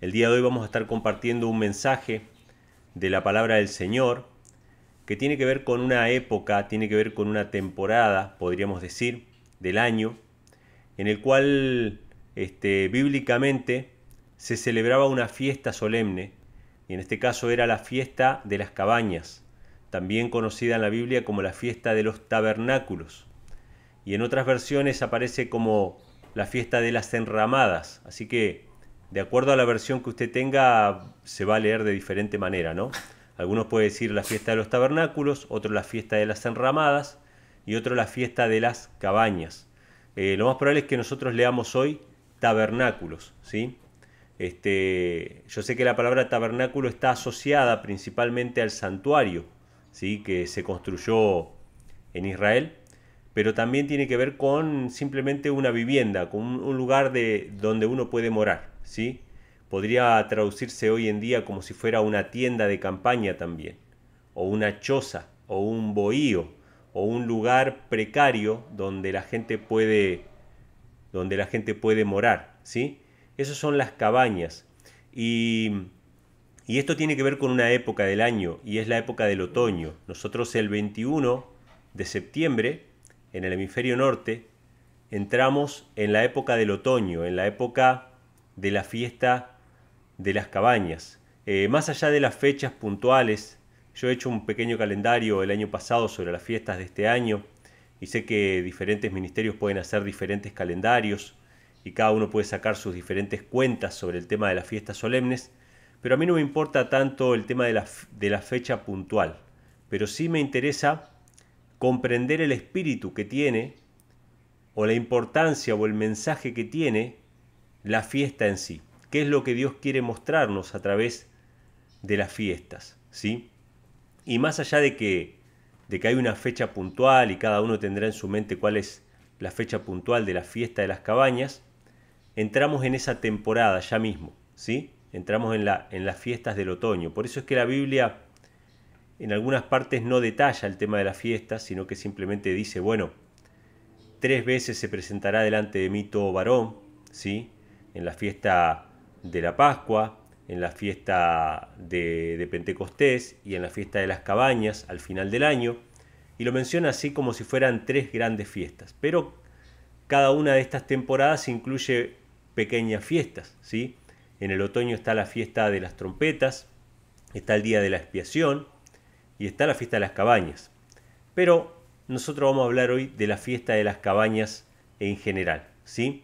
El día de hoy vamos a estar compartiendo un mensaje de la palabra del Señor que tiene que ver con una época, tiene que ver con una temporada, podríamos decir, del año, en el cual este, bíblicamente se celebraba una fiesta solemne, y en este caso era la fiesta de las cabañas, también conocida en la Biblia como la fiesta de los tabernáculos, y en otras versiones aparece como la fiesta de las enramadas, así que de acuerdo a la versión que usted tenga, se va a leer de diferente manera, ¿no? Algunos pueden decir la fiesta de los tabernáculos, otros la fiesta de las enramadas y otro la fiesta de las cabañas. Eh, lo más probable es que nosotros leamos hoy tabernáculos, ¿sí? Este, yo sé que la palabra tabernáculo está asociada principalmente al santuario, ¿sí? Que se construyó en Israel, pero también tiene que ver con simplemente una vivienda, con un lugar de, donde uno puede morar. Podría traducirse hoy en día como si fuera una tienda de campaña también, o una choza, o un bohío, o un lugar precario donde la gente puede, donde la gente puede morar, ¿sí? Esas son las cabañas. Y, y esto tiene que ver con una época del año, y es la época del otoño. Nosotros el 21 de septiembre, en el hemisferio norte, entramos en la época del otoño, en la época de la fiesta de las cabañas. Eh, más allá de las fechas puntuales, yo he hecho un pequeño calendario el año pasado sobre las fiestas de este año y sé que diferentes ministerios pueden hacer diferentes calendarios y cada uno puede sacar sus diferentes cuentas sobre el tema de las fiestas solemnes, pero a mí no me importa tanto el tema de la, de la fecha puntual, pero sí me interesa comprender el espíritu que tiene o la importancia o el mensaje que tiene la fiesta en sí. ¿Qué es lo que Dios quiere mostrarnos a través de las fiestas? ¿Sí? Y más allá de que, de que hay una fecha puntual y cada uno tendrá en su mente cuál es la fecha puntual de la fiesta de las cabañas, entramos en esa temporada ya mismo, ¿sí? Entramos en, la, en las fiestas del otoño. Por eso es que la Biblia en algunas partes no detalla el tema de las fiestas, sino que simplemente dice, bueno, tres veces se presentará delante de mí todo varón, ¿sí? en la fiesta de la Pascua, en la fiesta de, Pentecostés y en la fiesta de las cabañas al final del año, y lo menciona así como si fueran tres grandes fiestas, pero cada una de estas temporadas incluye pequeñas fiestas, ¿sí? En el otoño está la fiesta de las trompetas, está el día de la expiación y está la fiesta de las cabañas. Pero nosotros vamos a hablar hoy de la fiesta de las cabañas en general, ¿sí?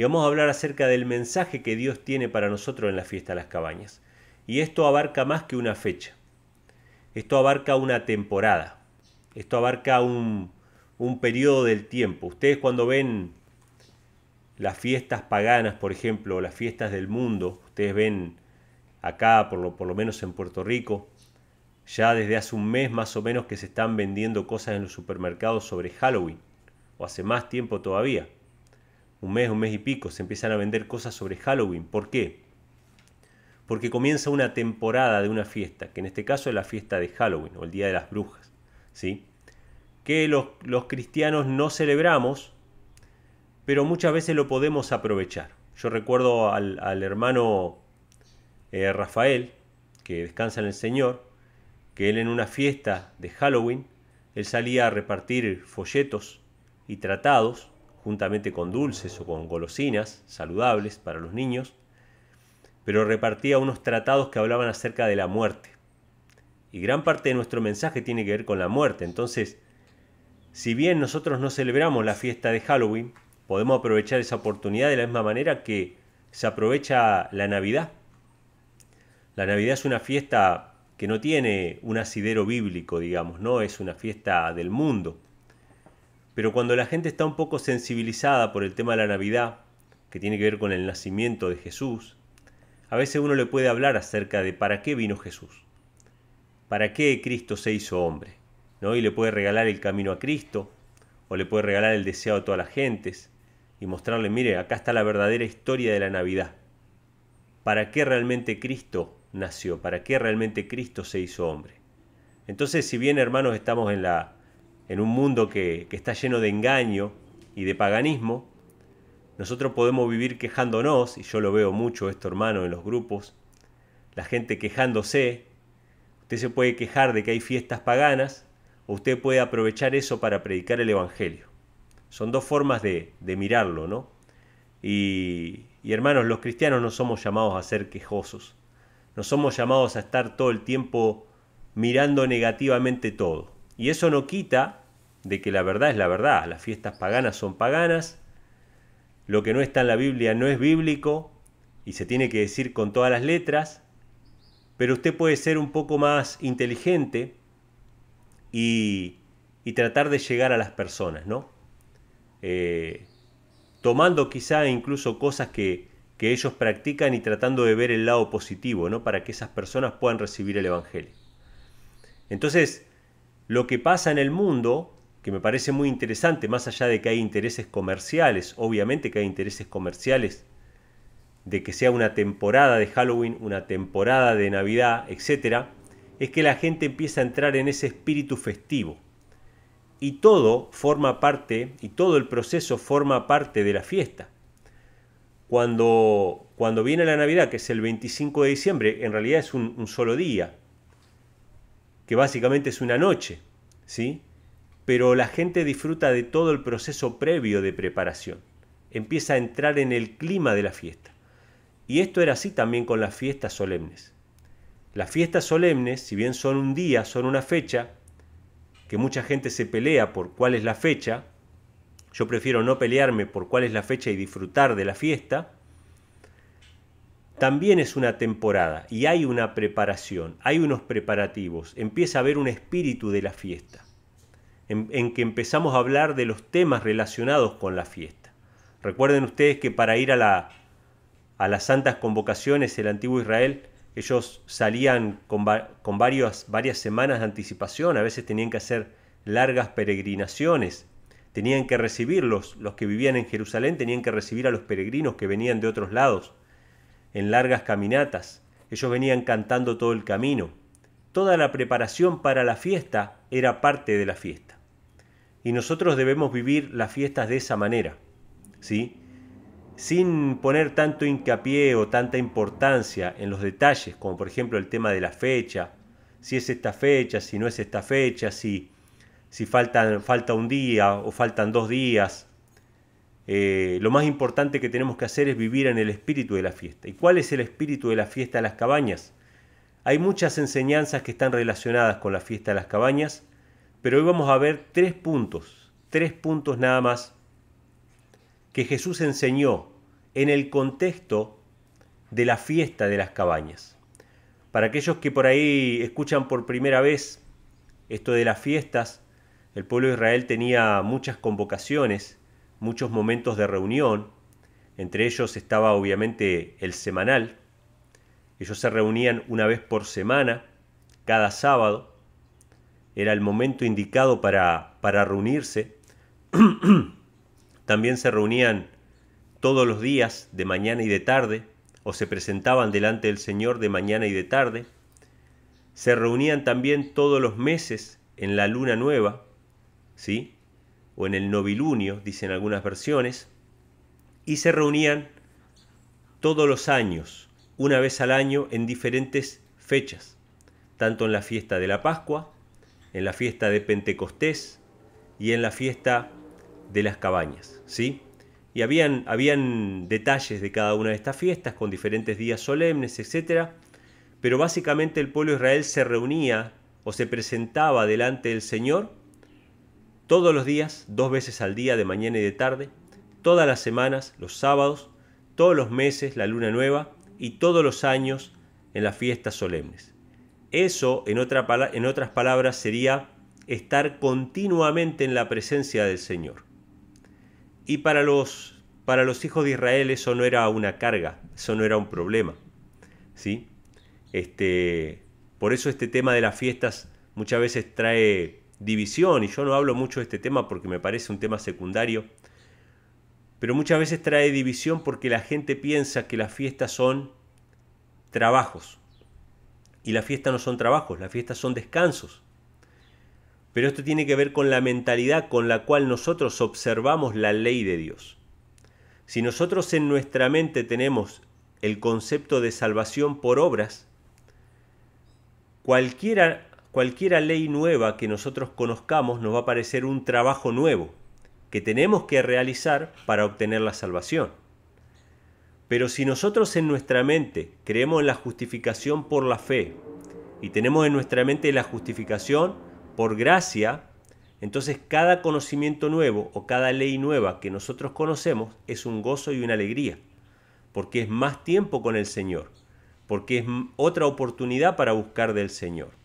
y vamos a hablar acerca del mensaje que Dios tiene para nosotros en la fiesta de las cabañas. Y esto abarca más que una fecha, esto abarca una temporada, esto abarca un, periodo del tiempo. Ustedes cuando ven las fiestas paganas, por ejemplo, las fiestas del mundo, ustedes ven acá, por lo menos en Puerto Rico, ya desde hace un mes más o menos que se están vendiendo cosas en los supermercados sobre Halloween, o hace más tiempo todavía un mes, un mes y pico, se empiezan a vender cosas sobre Halloween. ¿Por qué? Porque comienza una temporada de una fiesta, que en este caso es la fiesta de Halloween o el Día de las Brujas, ¿sí? Que los, cristianos no celebramos, pero muchas veces lo podemos aprovechar. Yo recuerdo al, hermano eh, Rafael, que descansa en el Señor, que él en una fiesta de Halloween, él salía a repartir folletos y tratados juntamente con dulces o con golosinas saludables para los niños, pero repartía unos tratados que hablaban acerca de la muerte. Y gran parte de nuestro mensaje tiene que ver con la muerte. Entonces, si bien nosotros no celebramos la fiesta de Halloween, podemos aprovechar esa oportunidad de la misma manera que se aprovecha la Navidad. La Navidad es una fiesta que no tiene un asidero bíblico, digamos, no es una fiesta del mundo pero cuando la gente está un poco sensibilizada por el tema de la Navidad, que tiene que ver con el nacimiento de Jesús, a veces uno le puede hablar acerca de para qué vino Jesús, para qué Cristo se hizo hombre, ¿no? Y le puede regalar el camino a Cristo, o le puede regalar el deseo a todas las gentes, y mostrarle, mire, acá está la verdadera historia de la Navidad. ¿Para qué realmente Cristo nació? ¿Para qué realmente Cristo se hizo hombre? Entonces, si bien hermanos estamos en la en un mundo que, está lleno de engaño y de paganismo, nosotros podemos vivir quejándonos, y yo lo veo mucho esto hermano en los grupos, la gente quejándose, usted se puede quejar de que hay fiestas paganas, o usted puede aprovechar eso para predicar el Evangelio. Son dos formas de, mirarlo, ¿no? Y, y hermanos, los cristianos no somos llamados a ser quejosos, no somos llamados a estar todo el tiempo mirando negativamente todo. Y eso no quita de que la verdad es la verdad, las fiestas paganas son paganas, lo que no está en la Biblia no es bíblico y se tiene que decir con todas las letras, pero usted puede ser un poco más inteligente y, y tratar de llegar a las personas, ¿no? Eh, tomando quizá incluso cosas que, que ellos practican y tratando de ver el lado positivo, ¿no? Para que esas personas puedan recibir el Evangelio. Entonces, lo que pasa en el mundo, que me parece muy interesante, más allá de que hay intereses comerciales, obviamente que hay intereses comerciales de que sea una temporada de Halloween, una temporada de Navidad, etc., es que la gente empieza a entrar en ese espíritu festivo. Y todo forma parte, y todo el proceso forma parte de la fiesta. Cuando, cuando viene la Navidad, que es el 25 de diciembre, en realidad es un, un solo día, que básicamente es una noche, ¿sí? Pero la gente disfruta de todo el proceso previo de preparación, empieza a entrar en el clima de la fiesta. Y esto era así también con las fiestas solemnes. Las fiestas solemnes, si bien son un día, son una fecha, que mucha gente se pelea por cuál es la fecha, yo prefiero no pelearme por cuál es la fecha y disfrutar de la fiesta, también es una temporada y hay una preparación, hay unos preparativos, empieza a haber un espíritu de la fiesta, en, que empezamos a hablar de los temas relacionados con la fiesta. Recuerden ustedes que para ir a, la, a las santas convocaciones, el antiguo Israel, ellos salían con, con varias semanas de anticipación, a veces tenían que hacer largas peregrinaciones, tenían que recibirlos, los que vivían en Jerusalén tenían que recibir a los peregrinos que venían de otros lados en largas caminatas. Ellos venían cantando todo el camino. Toda la preparación para la fiesta era parte de la fiesta. Y nosotros debemos vivir las fiestas de esa manera, ¿sí? Sin poner tanto hincapié o tanta importancia en los detalles, como por ejemplo el tema de la fecha, si es esta fecha, si no es esta fecha, si, si faltan, falta un día o faltan dos días, eh, lo más importante que tenemos que hacer es vivir en el espíritu de la fiesta. ¿Y cuál es el espíritu de la fiesta de las cabañas? Hay muchas enseñanzas que están relacionadas con la fiesta de las cabañas, pero hoy vamos a ver tres puntos, tres puntos nada más, que Jesús enseñó en el contexto de la fiesta de las cabañas. Para aquellos que por ahí escuchan por primera vez esto de las fiestas, el pueblo de Israel tenía muchas convocaciones muchos momentos de reunión, entre ellos estaba obviamente el semanal, ellos se reunían una vez por semana, cada sábado, era el momento indicado para, para reunirse, también se reunían todos los días de mañana y de tarde, o se presentaban delante del Señor de mañana y de tarde, se reunían también todos los meses en la luna nueva, ¿sí? o en el novilunio, dicen algunas versiones, y se reunían todos los años, una vez al año, en diferentes fechas, tanto en la fiesta de la Pascua, en la fiesta de Pentecostés y en la fiesta de las cabañas, ¿sí? Y habían, habían detalles de cada una de estas fiestas con diferentes días solemnes, etc. Pero básicamente el pueblo de Israel se reunía o se presentaba delante del Señor todos los días, dos veces al día, de mañana y de tarde, todas las semanas, los sábados, todos los meses, la luna nueva y todos los años en las fiestas solemnes. Eso, en, otra, en otras palabras, sería estar continuamente en la presencia del Señor. Y para los, para los hijos de Israel eso no era una carga, eso no era un problema. ¿sí? Este, por eso este tema de las fiestas muchas veces trae división, y yo no hablo mucho de este tema porque me parece un tema secundario, pero muchas veces trae división porque la gente piensa que las fiestas son trabajos. Y las fiestas no son trabajos, las fiestas son descansos. Pero esto tiene que ver con la mentalidad con la cual nosotros observamos la ley de Dios. Si nosotros en nuestra mente tenemos el concepto de salvación por obras, cualquiera cualquiera ley nueva que nosotros conozcamos nos va a parecer un trabajo nuevo que tenemos que realizar para obtener la salvación. Pero si nosotros en nuestra mente creemos en la justificación por la fe y tenemos en nuestra mente la justificación por gracia, entonces cada conocimiento nuevo o cada ley nueva que nosotros conocemos es un gozo y una alegría, porque es más tiempo con el Señor, porque es otra oportunidad para buscar del Señor.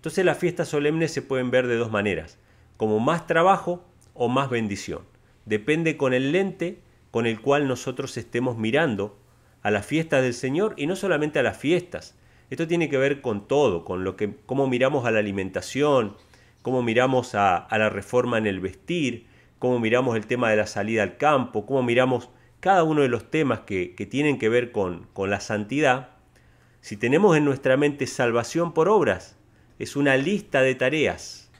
Entonces las fiestas solemnes se pueden ver de dos maneras, como más trabajo o más bendición. Depende con el lente con el cual nosotros estemos mirando a las fiestas del Señor y no solamente a las fiestas. Esto tiene que ver con todo, con lo que, cómo miramos a la alimentación, cómo miramos a, la reforma en el vestir, cómo miramos el tema de la salida al campo, cómo miramos cada uno de los temas que, tienen que ver con, con la santidad. Si tenemos en nuestra mente salvación por obras, es una lista de tareas.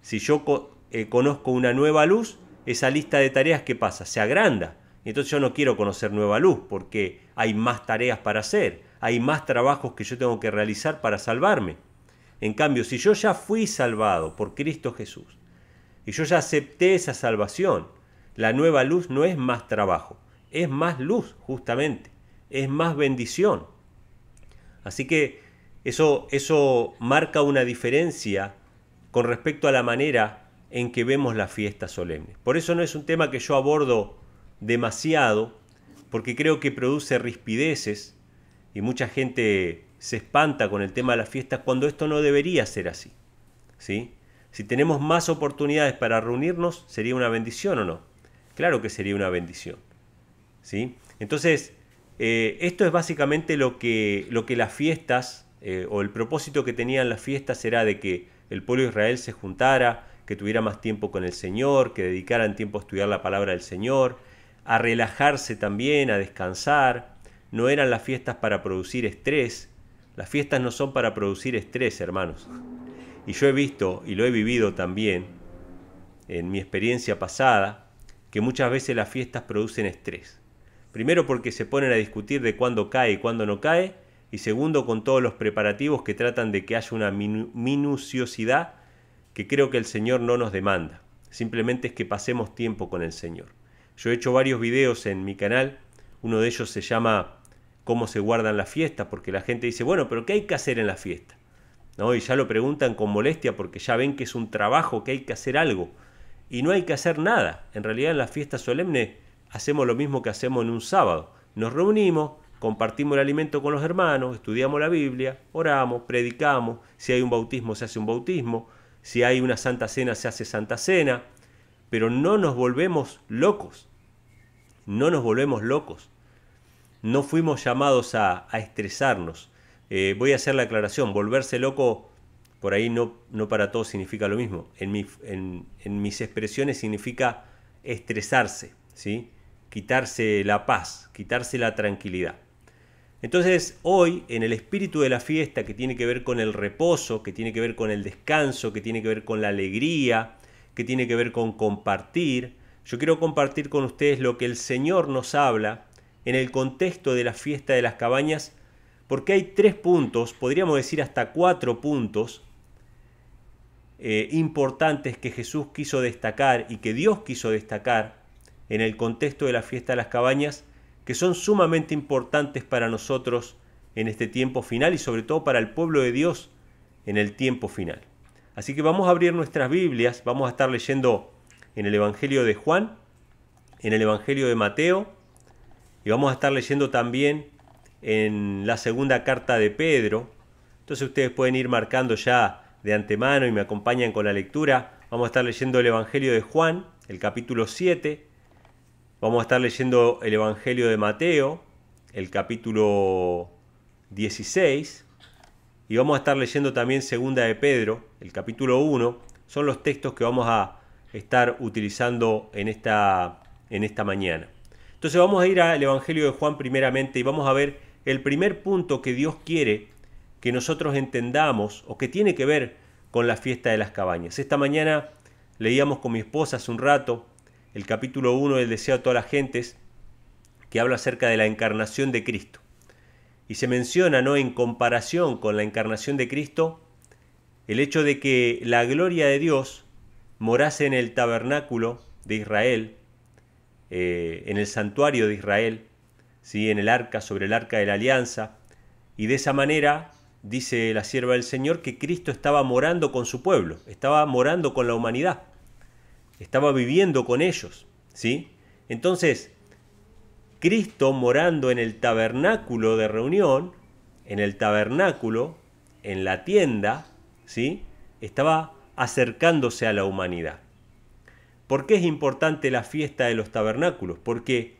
Si yo eh, conozco una nueva luz, esa lista de tareas, ¿qué pasa? Se agranda. Entonces yo no quiero conocer nueva luz porque hay más tareas para hacer, hay más trabajos que yo tengo que realizar para salvarme. En cambio, si yo ya fui salvado por Cristo Jesús y yo ya acepté esa salvación, la nueva luz no es más trabajo, es más luz justamente, es más bendición. Así que eso, eso marca una diferencia con respecto a la manera en que vemos la fiesta solemne. Por eso no es un tema que yo abordo demasiado, porque creo que produce rispideces y mucha gente se espanta con el tema de las fiestas cuando esto no debería ser así. ¿sí? Si tenemos más oportunidades para reunirnos, ¿sería una bendición o no? Claro que sería una bendición. ¿sí? Entonces, eh, esto es básicamente lo que, lo que las fiestas eh, o el propósito que tenían las fiestas era de que el pueblo de Israel se juntara, que tuviera más tiempo con el Señor, que dedicaran tiempo a estudiar la palabra del Señor, a relajarse también, a descansar. No eran las fiestas para producir estrés. Las fiestas no son para producir estrés, hermanos. Y yo he visto, y lo he vivido también, en mi experiencia pasada, que muchas veces las fiestas producen estrés. Primero porque se ponen a discutir de cuándo cae y cuándo no cae, y segundo con todos los preparativos que tratan de que haya una minuciosidad que creo que el Señor no nos demanda. Simplemente es que pasemos tiempo con el Señor. Yo he hecho varios videos en mi canal, uno de ellos se llama cómo se guardan las fiestas, porque la gente dice, bueno, pero ¿qué hay que hacer en la fiesta? ¿No? Y ya lo preguntan con molestia porque ya ven que es un trabajo, que hay que hacer algo. Y no hay que hacer nada. En realidad en la fiesta solemne hacemos lo mismo que hacemos en un sábado. Nos reunimos, compartimos el alimento con los hermanos, estudiamos la Biblia, oramos, predicamos, si hay un bautismo se hace un bautismo, si hay una santa cena se hace santa cena, pero no nos volvemos locos, no nos volvemos locos, no fuimos llamados a, a estresarnos. Eh, voy a hacer la aclaración, volverse loco por ahí no, no para todos significa lo mismo, en, mis expresiones significa estresarse, ¿sí? quitarse la paz, quitarse la tranquilidad. Entonces, hoy, en el espíritu de la fiesta, que tiene que ver con el reposo, que tiene que ver con el descanso, que tiene que ver con la alegría, que tiene que ver con compartir, yo quiero compartir con ustedes lo que el Señor nos habla en el contexto de la fiesta de las cabañas, porque hay tres puntos, podríamos decir hasta cuatro puntos, eh, importantes que Jesús quiso destacar y que Dios quiso destacar en el contexto de la fiesta de las cabañas, que son sumamente importantes para nosotros en este tiempo final y sobre todo para el pueblo de Dios en el tiempo final. Así que vamos a abrir nuestras Biblias, vamos a estar leyendo en el Evangelio de Juan, en el Evangelio de Mateo y vamos a estar leyendo también en la segunda carta de Pedro. Entonces ustedes pueden ir marcando ya de antemano y me acompañan con la lectura. Vamos a estar leyendo el Evangelio de Juan, el capítulo 7, Vamos a estar leyendo el Evangelio de Mateo, el capítulo 16, y vamos a estar leyendo también Segunda de Pedro, el capítulo 1. Son los textos que vamos a estar utilizando en esta, en esta mañana. Entonces vamos a ir al Evangelio de Juan primeramente y vamos a ver el primer punto que Dios quiere que nosotros entendamos o que tiene que ver con la fiesta de las cabañas. Esta mañana leíamos con mi esposa hace un rato el capítulo 1 del Deseo de todas las gentes, que habla acerca de la encarnación de Cristo. Y se menciona, ¿no? En comparación con la encarnación de Cristo, el hecho de que la gloria de Dios morase en el tabernáculo de Israel, eh, en el santuario de Israel, ¿sí? en el arca, sobre el arca de la alianza, y de esa manera, dice la sierva del Señor, que Cristo estaba morando con su pueblo, estaba morando con la humanidad estaba viviendo con ellos, ¿sí? Entonces, Cristo morando en el tabernáculo de reunión, en el tabernáculo, en la tienda, ¿sí? Estaba acercándose a la humanidad. ¿Por qué es importante la fiesta de los tabernáculos? Porque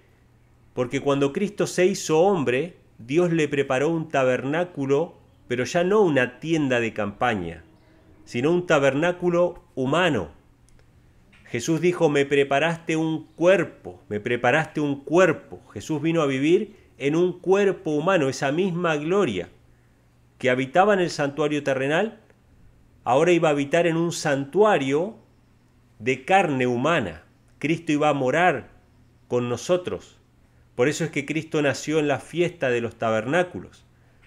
porque cuando Cristo se hizo hombre, Dios le preparó un tabernáculo, pero ya no una tienda de campaña, sino un tabernáculo humano, Jesús dijo, me preparaste un cuerpo, me preparaste un cuerpo. Jesús vino a vivir en un cuerpo humano, esa misma gloria que habitaba en el santuario terrenal, ahora iba a habitar en un santuario de carne humana. Cristo iba a morar con nosotros. Por eso es que Cristo nació en la fiesta de los tabernáculos,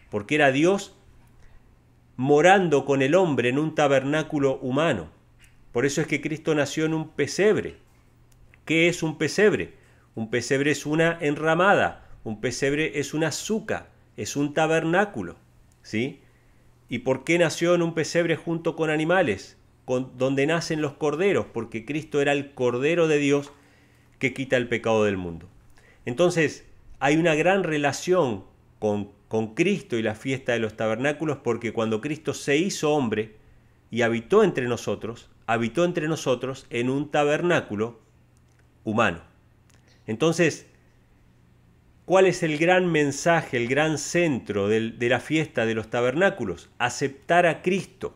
porque era Dios morando con el hombre en un tabernáculo humano. Por eso es que Cristo nació en un pesebre. ¿Qué es un pesebre? Un pesebre es una enramada, un pesebre es una azúcar, es un tabernáculo, ¿sí? ¿Y por qué nació en un pesebre junto con animales? Con, donde nacen los corderos, porque Cristo era el cordero de Dios que quita el pecado del mundo. Entonces, hay una gran relación con Cristo y la fiesta de los tabernáculos, porque cuando Cristo se hizo hombre y habitó entre nosotros, habitó entre nosotros en un tabernáculo humano. Entonces, ¿cuál es el gran mensaje, el gran centro de la fiesta de los tabernáculos? Aceptar a Cristo.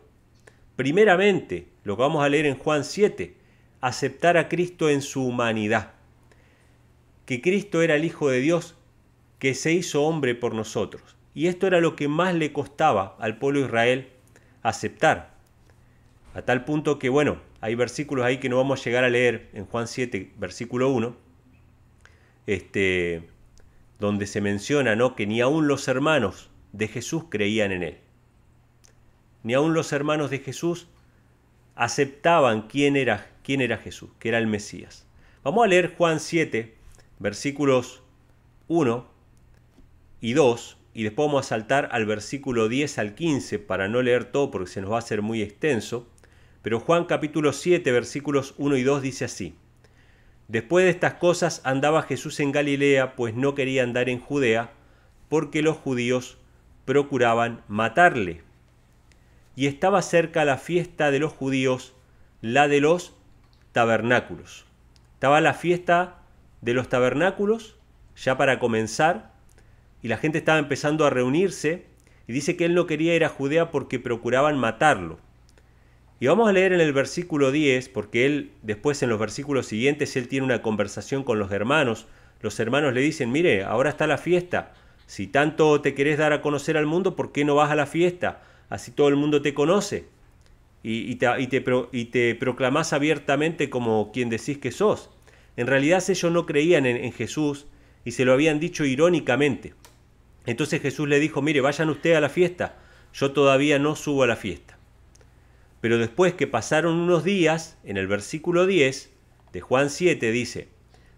Primeramente, lo que vamos a leer en Juan 7, aceptar a Cristo en su humanidad. Que Cristo era el Hijo de Dios que se hizo hombre por nosotros. Y esto era lo que más le costaba al pueblo de Israel aceptar, a tal punto que, bueno, hay versículos ahí que no vamos a llegar a leer en Juan 7, versículo 1, este, donde se menciona que ni aún los hermanos de Jesús creían en él. Ni aún los hermanos de Jesús aceptaban quién era, quién era Jesús, que era el Mesías. Vamos a leer Juan 7, versículos 1 y 2, y después vamos a saltar al versículo 10 al 15 para no leer todo porque se nos va a hacer muy extenso. Pero Juan capítulo 7 versículos 1 y 2 dice así. Después de estas cosas andaba Jesús en Galilea, pues no quería andar en Judea, porque los judíos procuraban matarle. Y estaba cerca la fiesta de los judíos, la de los tabernáculos. Estaba la fiesta de los tabernáculos, ya para comenzar, y la gente estaba empezando a reunirse, y dice que él no quería ir a Judea porque procuraban matarlo. Y vamos a leer en el versículo 10, porque él después en los versículos siguientes, él tiene una conversación con los hermanos. Los hermanos le dicen, mire, ahora está la fiesta. Si tanto te querés dar a conocer al mundo, ¿por qué no vas a la fiesta? Así todo el mundo te conoce. Y, te, y, proclamás abiertamente como quien decís que sos. En realidad ellos no creían en, en Jesús y se lo habían dicho irónicamente. Entonces Jesús le dijo, mire, vayan ustedes a la fiesta, yo todavía no subo a la fiesta. Pero después que pasaron unos días, en el versículo 10 de Juan 7 dice,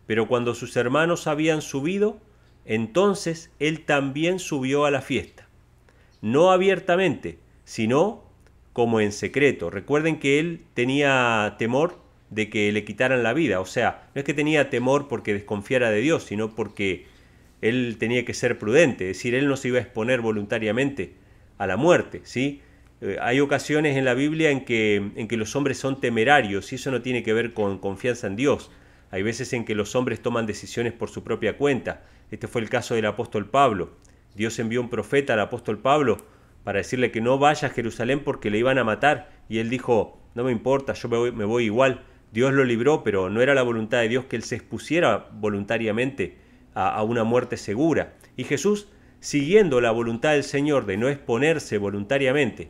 pero cuando sus hermanos habían subido, entonces él también subió a la fiesta. No abiertamente, sino como en secreto. Recuerden que él tenía temor de que le quitaran la vida. O sea, no es que tenía temor porque desconfiara de Dios, sino porque él tenía que ser prudente. Es decir, él no se iba a exponer voluntariamente a la muerte, ¿sí? Eh, hay ocasiones en la Biblia en que, en que los hombres son temerarios y eso no tiene que ver con confianza en Dios. Hay veces en que los hombres toman decisiones por su propia cuenta. Este fue el caso del apóstol Pablo. Dios envió un profeta al apóstol Pablo para decirle que no vaya a Jerusalén porque le iban a matar. Y él dijo, no me importa, yo me voy, igual. Dios lo libró, pero no era la voluntad de Dios que él se expusiera voluntariamente a una muerte segura. Y Jesús, siguiendo la voluntad del Señor de no exponerse voluntariamente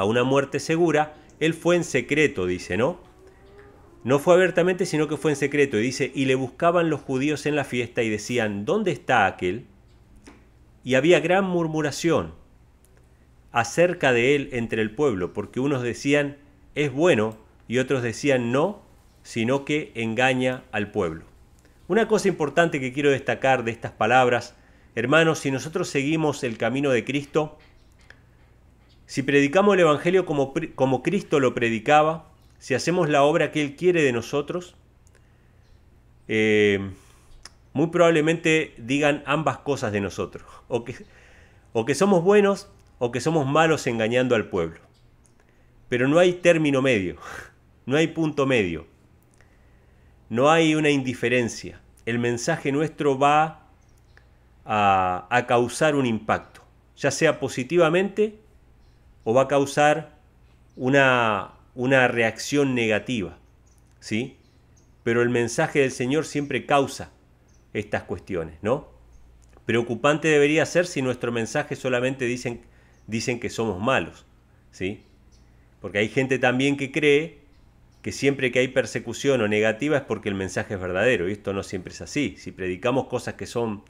a una muerte segura, él fue en secreto, dice, ¿no? No fue abiertamente, sino que fue en secreto. Y dice, y le buscaban los judíos en la fiesta y decían, ¿dónde está aquel? Y había gran murmuración acerca de él entre el pueblo, porque unos decían, es bueno, y otros decían, no, sino que engaña al pueblo. Una cosa importante que quiero destacar de estas palabras, hermanos, si nosotros seguimos el camino de Cristo, si predicamos el Evangelio como, Cristo lo predicaba, si hacemos la obra que Él quiere de nosotros, eh, muy probablemente digan ambas cosas de nosotros, o que, o que somos buenos o que somos malos engañando al pueblo. Pero no hay término medio, no hay punto medio, no hay una indiferencia. El mensaje nuestro va a, a causar un impacto, ya sea positivamente o va a causar una, una reacción negativa. ¿sí? Pero el mensaje del Señor siempre causa estas cuestiones, ¿no? Preocupante debería ser si nuestro mensaje solamente dicen, dicen que somos malos, ¿sí? Porque hay gente también que cree que siempre que hay persecución o negativa es porque el mensaje es verdadero, y esto no siempre es así. Si predicamos cosas que son,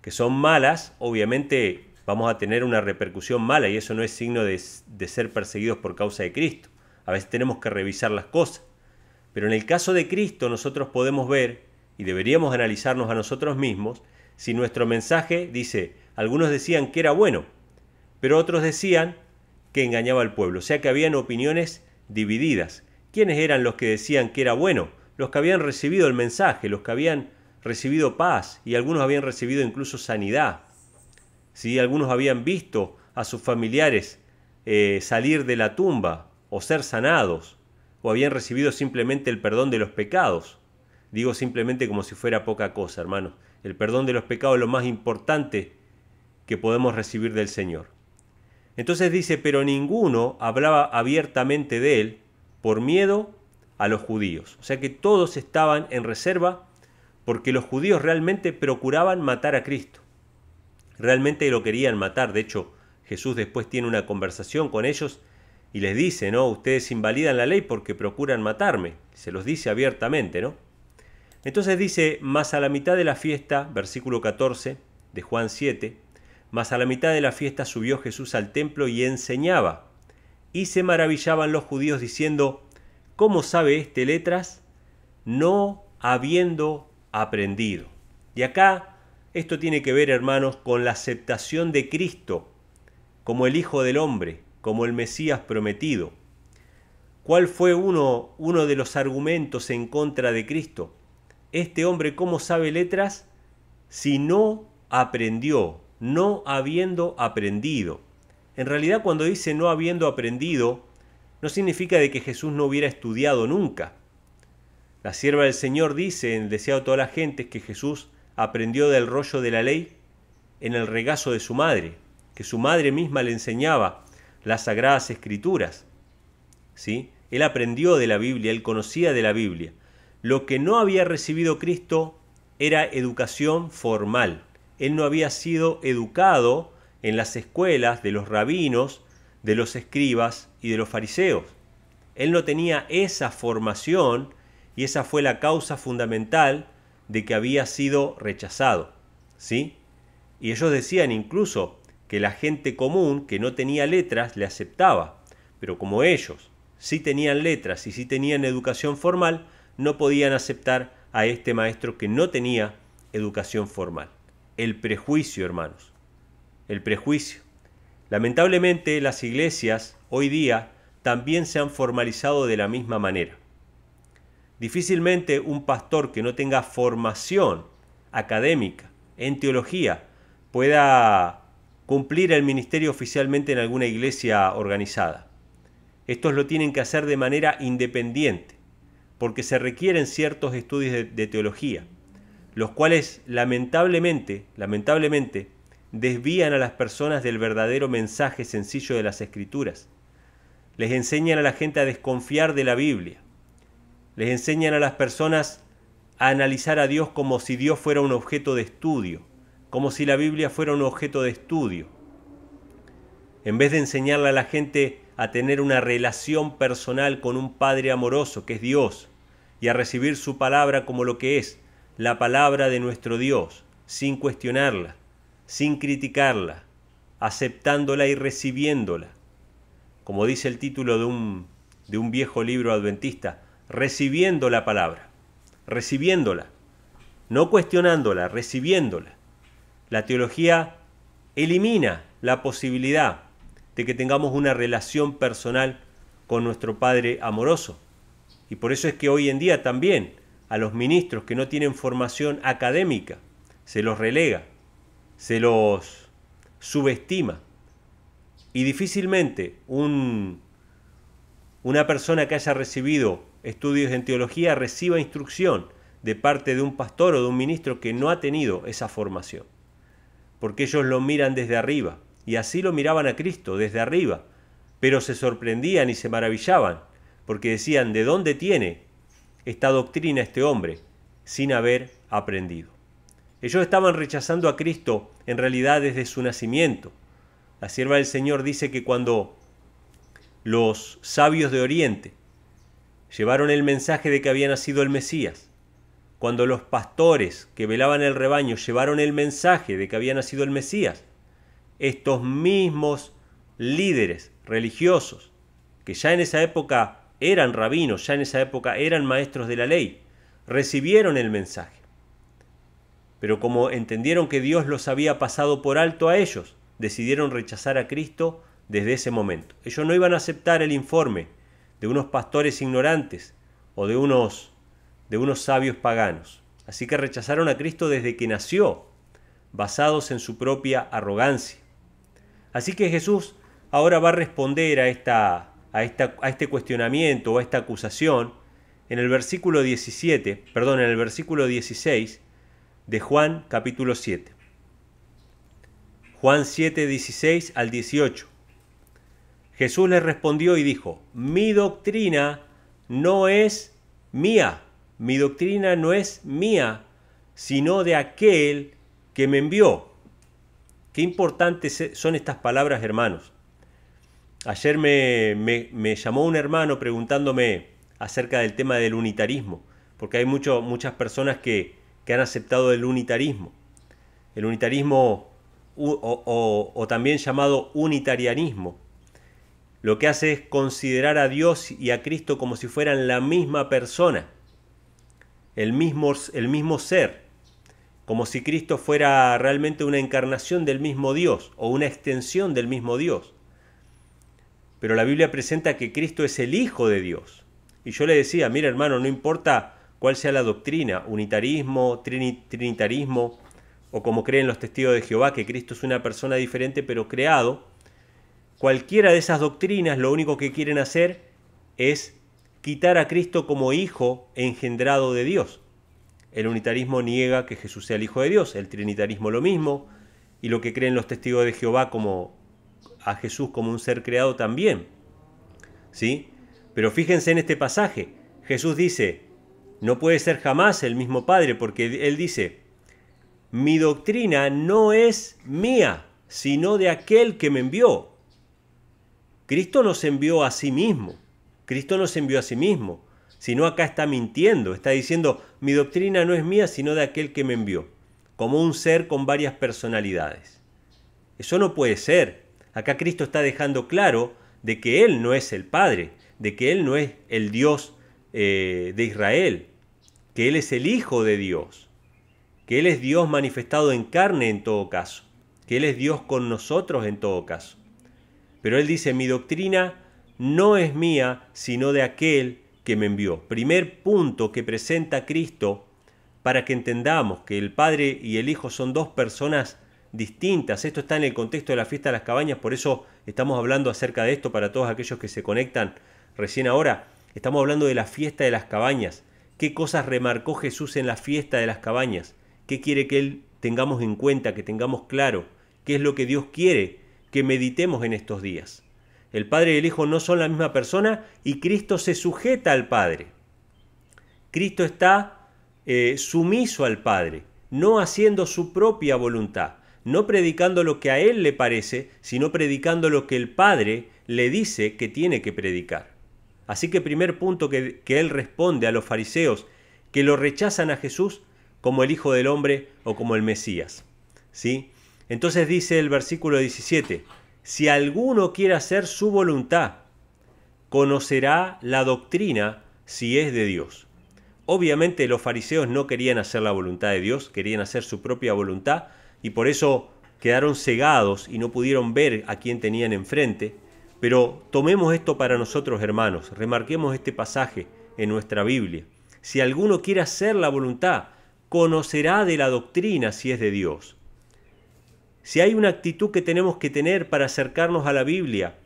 que son malas, obviamente vamos a tener una repercusión mala y eso no es signo de, ser perseguidos por causa de Cristo. A veces tenemos que revisar las cosas. Pero en el caso de Cristo nosotros podemos ver y deberíamos analizarnos a nosotros mismos si nuestro mensaje dice, algunos decían que era bueno, pero otros decían que engañaba al pueblo. O sea que habían opiniones divididas. ¿Quiénes eran los que decían que era bueno? Los que habían recibido el mensaje, los que habían recibido paz y algunos habían recibido incluso sanidad si Algunos habían visto a sus familiares eh, salir de la tumba o ser sanados, o habían recibido simplemente el perdón de los pecados. Digo simplemente como si fuera poca cosa, hermanos. El perdón de los pecados es lo más importante que podemos recibir del Señor. Entonces dice, pero ninguno hablaba abiertamente de él por miedo a los judíos. O sea que todos estaban en reserva porque los judíos realmente procuraban matar a Cristo realmente lo querían matar. De hecho, Jesús después tiene una conversación con ellos y les dice, ¿no? Ustedes invalidan la ley porque procuran matarme. Se los dice abiertamente, ¿no? Entonces dice, más a la mitad de la fiesta, versículo 14 de Juan 7, más a la mitad de la fiesta subió Jesús al templo y enseñaba. Y se maravillaban los judíos diciendo, ¿cómo sabe este letras? No habiendo aprendido. Y acá esto tiene que ver, hermanos, con la aceptación de Cristo como el Hijo del Hombre, como el Mesías prometido. ¿Cuál fue uno, uno de los argumentos en contra de Cristo? Este hombre, ¿cómo sabe letras? Si no aprendió, no habiendo aprendido. En realidad, cuando dice no habiendo aprendido, no significa de que Jesús no hubiera estudiado nunca. La sierva del Señor dice en el Deseado de toda la gente, que Jesús aprendió del rollo de la ley en el regazo de su madre, que su madre misma le enseñaba las sagradas escrituras. ¿Sí? Él aprendió de la Biblia, él conocía de la Biblia. Lo que no había recibido Cristo era educación formal. Él no había sido educado en las escuelas de los rabinos, de los escribas y de los fariseos. Él no tenía esa formación y esa fue la causa fundamental de que había sido rechazado, ¿sí? Y ellos decían incluso que la gente común que no tenía letras le aceptaba, pero como ellos sí tenían letras y sí tenían educación formal, no podían aceptar a este maestro que no tenía educación formal. El prejuicio, hermanos. El prejuicio. Lamentablemente las iglesias hoy día también se han formalizado de la misma manera. Difícilmente un pastor que no tenga formación académica en teología pueda cumplir el ministerio oficialmente en alguna iglesia organizada. Estos lo tienen que hacer de manera independiente, porque se requieren ciertos estudios de, teología, los cuales lamentablemente, lamentablemente, desvían a las personas del verdadero mensaje sencillo de las escrituras. Les enseñan a la gente a desconfiar de la Biblia, les enseñan a las personas a analizar a Dios como si Dios fuera un objeto de estudio, como si la Biblia fuera un objeto de estudio. En vez de enseñarle a la gente a tener una relación personal con un Padre amoroso, que es Dios, y a recibir su palabra como lo que es, la palabra de nuestro Dios, sin cuestionarla, sin criticarla, aceptándola y recibiéndola. Como dice el título de un, de un viejo libro adventista, recibiendo la palabra, recibiéndola, no cuestionándola, recibiéndola. La teología elimina la posibilidad de que tengamos una relación personal con nuestro Padre amoroso. Y por eso es que hoy en día también a los ministros que no tienen formación académica se los relega, se los subestima. Y difícilmente un, una persona que haya recibido estudios en teología reciba instrucción de parte de un pastor o de un ministro que no ha tenido esa formación. Porque ellos lo miran desde arriba, y así lo miraban a Cristo, desde arriba, pero se sorprendían y se maravillaban, porque decían, ¿de dónde tiene esta doctrina este hombre sin haber aprendido? Ellos estaban rechazando a Cristo en realidad desde su nacimiento. La sierva del Señor dice que cuando los sabios de Oriente llevaron el mensaje de que había nacido el Mesías. Cuando los pastores que velaban el rebaño llevaron el mensaje de que había nacido el Mesías, estos mismos líderes religiosos, que ya en esa época eran rabinos, ya en esa época eran maestros de la ley, recibieron el mensaje. Pero como entendieron que Dios los había pasado por alto a ellos, decidieron rechazar a Cristo desde ese momento. Ellos no iban a aceptar el informe de unos pastores ignorantes o de unos, de unos sabios paganos. Así que rechazaron a Cristo desde que nació, basados en su propia arrogancia. Así que Jesús ahora va a responder a, esta, a, a este cuestionamiento o a esta acusación en el versículo 17, perdón, en el versículo 16 de Juan capítulo 7. Juan 7, 16 al 18. Jesús le respondió y dijo, mi doctrina no es mía, mi doctrina no es mía, sino de aquel que me envió. Qué importantes e-, son estas palabras, hermanos. Ayer me, me, llamó un hermano preguntándome acerca del tema del unitarismo, porque hay mucho, muchas personas que, han aceptado el unitarismo. El unitarismo o también llamado unitarianismo lo que hace es considerar a Dios y a Cristo como si fueran la misma persona, el mismo, el mismo ser, como si Cristo fuera realmente una encarnación del mismo Dios o una extensión del mismo Dios. Pero la Biblia presenta que Cristo es el Hijo de Dios. Y yo le decía, mira hermano, no importa cuál sea la doctrina, unitarismo, trinitarismo, o como creen los testigos de Jehová, que Cristo es una persona diferente pero creado, Cualquiera de esas doctrinas lo único que quieren hacer es quitar a Cristo como hijo engendrado de Dios. El unitarismo niega que Jesús sea el hijo de Dios, el trinitarismo lo mismo, y lo que creen los testigos de Jehová como a Jesús como un ser creado también. ¿Sí? Pero fíjense en este pasaje. Jesús dice, no puede ser jamás el mismo Padre, porque Él dice, mi doctrina no es mía, sino de aquel que me envió. Cristo nos envió a sí mismo. Cristo nos envió a sí mismo. sino acá está mintiendo, está diciendo, mi doctrina no es mía, sino de aquel que me envió, como un ser con varias personalidades. Eso no puede ser. Acá Cristo está dejando claro de que Él no es el Padre, de que Él no es el Dios eh, de Israel, que Él es el Hijo de Dios, que Él es Dios manifestado en carne en todo caso, que Él es Dios con nosotros en todo caso. Pero él dice, mi doctrina no es mía, sino de aquel que me envió. Primer punto que presenta Cristo para que entendamos que el Padre y el Hijo son dos personas distintas. Esto está en el contexto de la fiesta de las cabañas, por eso estamos hablando acerca de esto para todos aquellos que se conectan recién ahora. Estamos hablando de la fiesta de las cabañas. ¿Qué cosas remarcó Jesús en la fiesta de las cabañas? ¿Qué quiere que Él tengamos en cuenta, que tengamos claro? ¿Qué es lo que Dios quiere que meditemos en estos días. El Padre y el Hijo no son la misma persona y Cristo se sujeta al Padre. Cristo está eh, sumiso al Padre, no haciendo su propia voluntad, no predicando lo que a Él le parece, sino predicando lo que el Padre le dice que tiene que predicar. Así que primer punto que, que Él responde a los fariseos que lo rechazan a Jesús como el Hijo del Hombre o como el Mesías. ¿Sí? Entonces dice el versículo 17, si alguno quiere hacer su voluntad, conocerá la doctrina si es de Dios. Obviamente los fariseos no querían hacer la voluntad de Dios, querían hacer su propia voluntad y por eso quedaron cegados y no pudieron ver a quién tenían enfrente. Pero tomemos esto para nosotros hermanos, remarquemos este pasaje en nuestra Biblia. Si alguno quiere hacer la voluntad, conocerá de la doctrina si es de Dios. Si hay una actitud que tenemos que tener para acercarnos a la Biblia,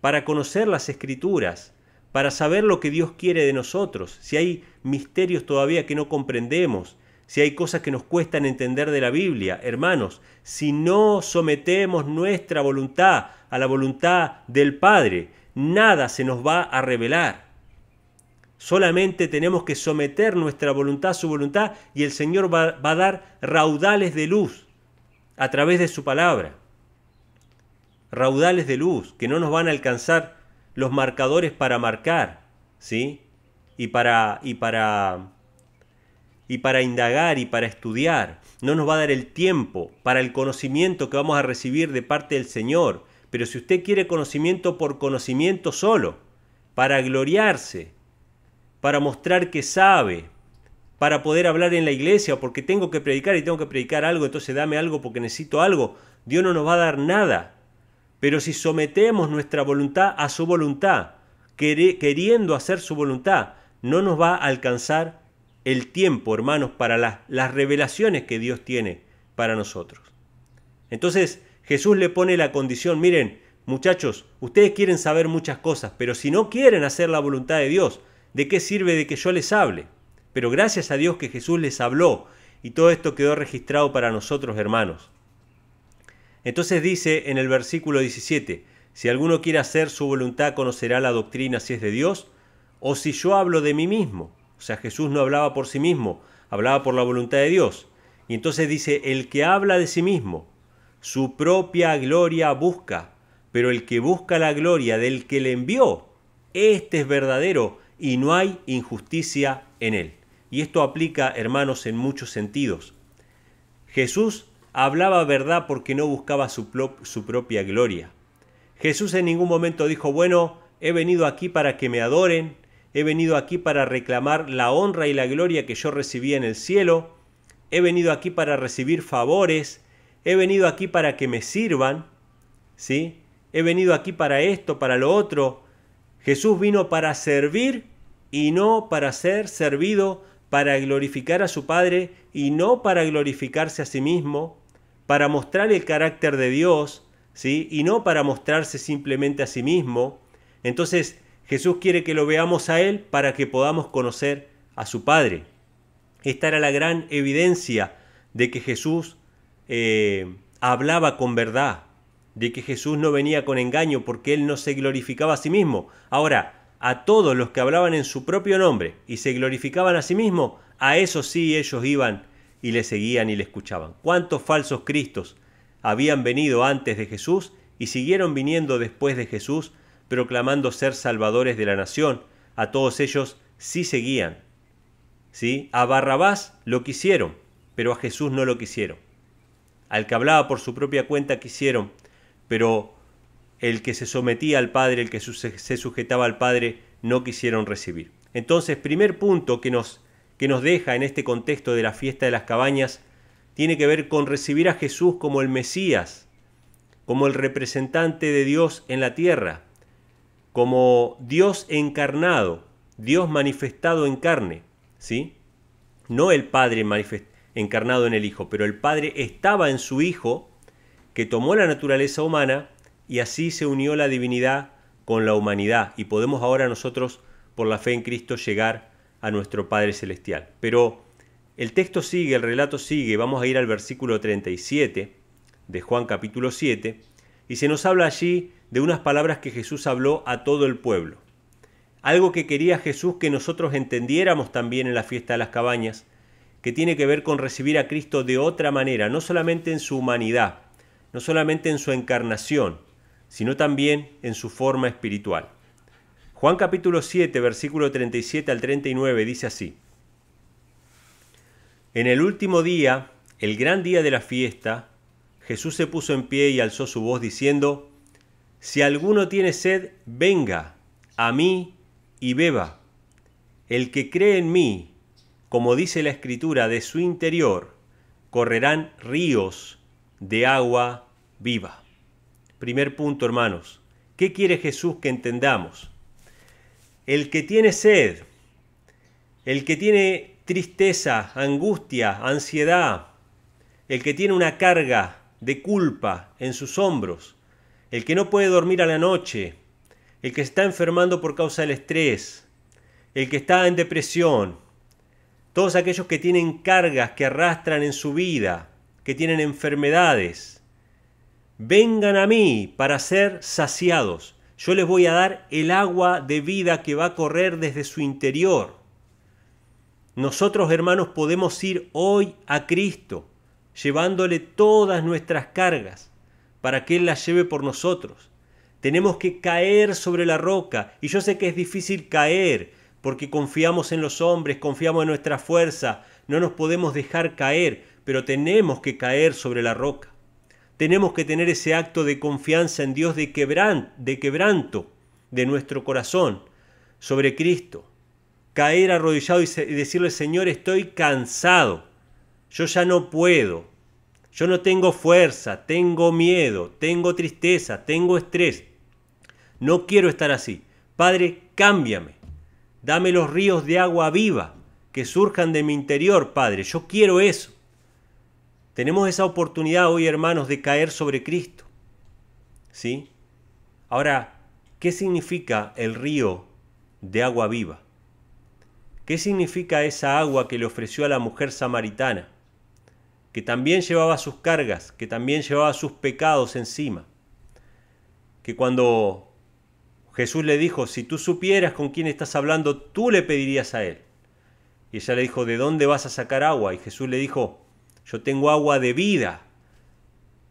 para conocer las escrituras, para saber lo que Dios quiere de nosotros, si hay misterios todavía que no comprendemos, si hay cosas que nos cuestan entender de la Biblia, hermanos, si no sometemos nuestra voluntad a la voluntad del Padre, nada se nos va a revelar. Solamente tenemos que someter nuestra voluntad a su voluntad y el Señor va, a dar raudales de luz a través de su palabra. Raudales de luz que no nos van a alcanzar los marcadores para marcar, ¿sí? Y para y para y para indagar y para estudiar. No nos va a dar el tiempo para el conocimiento que vamos a recibir de parte del Señor. Pero si usted quiere conocimiento por conocimiento solo, para gloriarse, para mostrar que sabe, para poder hablar en la iglesia, porque tengo que predicar y tengo que predicar algo, entonces dame algo porque necesito algo. Dios no nos va a dar nada. Pero si sometemos nuestra voluntad a su voluntad, queriendo hacer su voluntad, no nos va a alcanzar el tiempo, hermanos, para las, las revelaciones que Dios tiene para nosotros. Entonces Jesús le pone la condición, miren, muchachos, ustedes quieren saber muchas cosas, pero si no quieren hacer la voluntad de Dios, ¿de qué sirve de que yo les hable? Pero gracias a Dios que Jesús les habló y todo esto quedó registrado para nosotros, hermanos. Entonces dice en el versículo 17, si alguno quiere hacer su voluntad conocerá la doctrina si es de Dios o si yo hablo de mí mismo. O sea, Jesús no hablaba por sí mismo, hablaba por la voluntad de Dios. Y entonces dice, el que habla de sí mismo, su propia gloria busca, pero el que busca la gloria del que le envió, este es verdadero y no hay injusticia en él. Y esto aplica, hermanos, en muchos sentidos. Jesús hablaba verdad porque no buscaba su, su, propia gloria. Jesús en ningún momento dijo, bueno, he venido aquí para que me adoren, he venido aquí para reclamar la honra y la gloria que yo recibí en el cielo, he venido aquí para recibir favores, he venido aquí para que me sirvan, ¿sí? He venido aquí para esto, para lo otro. Jesús vino para servir y no para ser servido, para glorificar a su Padre y no para glorificarse a sí mismo, para mostrar el carácter de Dios, ¿sí? Y no para mostrarse simplemente a sí mismo. Entonces, Jesús quiere que lo veamos a Él para que podamos conocer a su Padre. Esta era la gran evidencia de que Jesús eh, hablaba con verdad, de que Jesús no venía con engaño porque Él no se glorificaba a sí mismo. Ahora, a todos los que hablaban en su propio nombre y se glorificaban a sí mismo a esos sí ellos iban y le seguían y le escuchaban. ¿Cuántos falsos cristos habían venido antes de Jesús y siguieron viniendo después de Jesús, proclamando ser salvadores de la nación? A todos ellos sí seguían. ¿Sí? A Barrabás lo quisieron, pero a Jesús no lo quisieron. Al que hablaba por su propia cuenta quisieron, pero el que se sometía al Padre, el que se sujetaba al Padre, no quisieron recibir. Entonces, primer punto que nos, que nos deja en este contexto de la fiesta de las cabañas tiene que ver con recibir a Jesús como el Mesías, como el representante de Dios en la tierra, como Dios encarnado, Dios manifestado en carne, ¿sí? No el Padre encarnado en el Hijo, pero el Padre estaba en su Hijo, que tomó la naturaleza humana, y así se unió la divinidad con la humanidad y podemos ahora nosotros, por la fe en Cristo, llegar a nuestro Padre Celestial. Pero el texto sigue, el relato sigue, vamos a ir al versículo 37 de Juan capítulo 7 y se nos habla allí de unas palabras que Jesús habló a todo el pueblo. Algo que quería Jesús que nosotros entendiéramos también en la fiesta de las cabañas, que tiene que ver con recibir a Cristo de otra manera, no solamente en su humanidad, no solamente en su encarnación, sino también en su forma espiritual. Juan capítulo 7, versículo 37 al 39 dice así, En el último día, el gran día de la fiesta, Jesús se puso en pie y alzó su voz diciendo, Si alguno tiene sed, venga a mí y beba. El que cree en mí, como dice la escritura, de su interior correrán ríos de agua viva. Primer punto, hermanos. ¿Qué quiere Jesús que entendamos? El que tiene sed, el que tiene tristeza, angustia, ansiedad, el que tiene una carga de culpa en sus hombros, el que no puede dormir a la noche, el que está enfermando por causa del estrés, el que está en depresión, todos aquellos que tienen cargas que arrastran en su vida, que tienen enfermedades, vengan a mí para ser saciados. Yo les voy a dar el agua de vida que va a correr desde su interior. Nosotros, hermanos, podemos ir hoy a Cristo, llevándole todas nuestras cargas, para que Él las lleve por nosotros. Tenemos que caer sobre la roca, y yo sé que es difícil caer, porque confiamos en los hombres, confiamos en nuestra fuerza, no nos podemos dejar caer, pero tenemos que caer sobre la roca tenemos que tener ese acto de confianza en Dios de, de quebranto de nuestro corazón sobre Cristo. Caer arrodillado y decirle, Señor, estoy cansado, yo ya no puedo, yo no tengo fuerza, tengo miedo, tengo tristeza, tengo estrés, no quiero estar así. Padre, cámbiame, dame los ríos de agua viva que surjan de mi interior, Padre, yo quiero eso. Tenemos esa oportunidad hoy, hermanos, de caer sobre Cristo. ¿Sí? Ahora, ¿qué significa el río de agua viva? ¿Qué significa esa agua que le ofreció a la mujer samaritana? Que también llevaba sus cargas, que también llevaba sus pecados encima. Que cuando Jesús le dijo, si tú supieras con quién estás hablando, tú le pedirías a él. Y ella le dijo, ¿de dónde vas a sacar agua? Y Jesús le dijo, yo tengo agua de vida.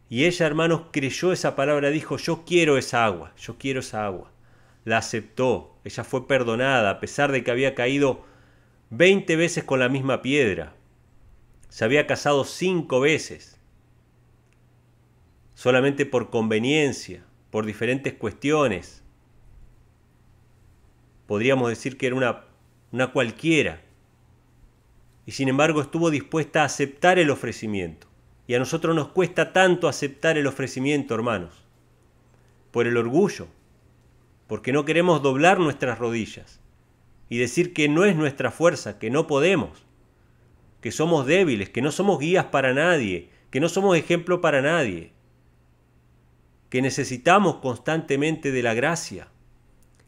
Y ella, hermanos, creyó esa palabra, dijo, yo quiero esa agua, yo quiero esa agua. La aceptó, ella fue perdonada, a pesar de que había caído 20 veces con la misma piedra. Se había casado cinco veces, solamente por conveniencia, por diferentes cuestiones. Podríamos decir que era una, una cualquiera y sin embargo estuvo dispuesta a aceptar el ofrecimiento. Y a nosotros nos cuesta tanto aceptar el ofrecimiento, hermanos, por el orgullo, porque no queremos doblar nuestras rodillas y decir que no es nuestra fuerza, que no podemos, que somos débiles, que no somos guías para nadie, que no somos ejemplo para nadie, que necesitamos constantemente de la gracia.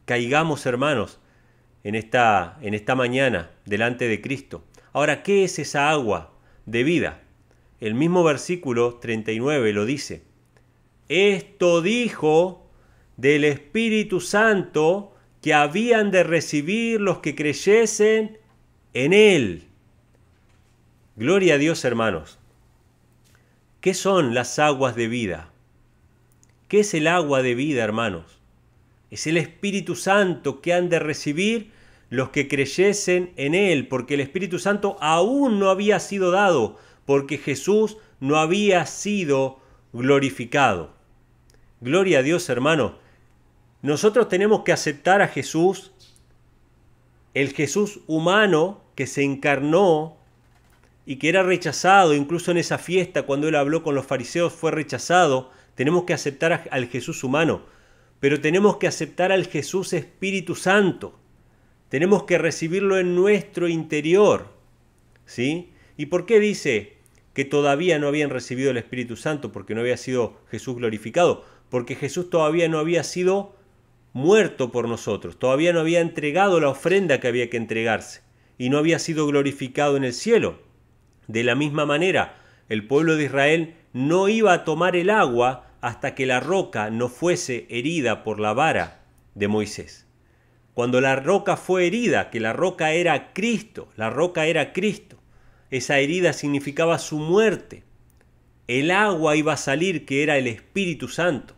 Caigamos, hermanos, en esta, en esta mañana delante de Cristo. Ahora, ¿qué es esa agua de vida? El mismo versículo 39 lo dice. Esto dijo del Espíritu Santo que habían de recibir los que creyesen en Él. Gloria a Dios, hermanos. ¿Qué son las aguas de vida? ¿Qué es el agua de vida, hermanos? Es el Espíritu Santo que han de recibir los que creyesen en Él, porque el Espíritu Santo aún no había sido dado, porque Jesús no había sido glorificado. Gloria a Dios, hermano. Nosotros tenemos que aceptar a Jesús, el Jesús humano que se encarnó y que era rechazado, incluso en esa fiesta cuando él habló con los fariseos fue rechazado. Tenemos que aceptar al Jesús humano, pero tenemos que aceptar al Jesús Espíritu Santo tenemos que recibirlo en nuestro interior. ¿Sí? ¿Y por qué dice que todavía no habían recibido el Espíritu Santo porque no había sido Jesús glorificado? Porque Jesús todavía no había sido muerto por nosotros, todavía no había entregado la ofrenda que había que entregarse y no había sido glorificado en el cielo. De la misma manera, el pueblo de Israel no iba a tomar el agua hasta que la roca no fuese herida por la vara de Moisés. Cuando la roca fue herida, que la roca era Cristo, la roca era Cristo. Esa herida significaba su muerte. El agua iba a salir, que era el Espíritu Santo.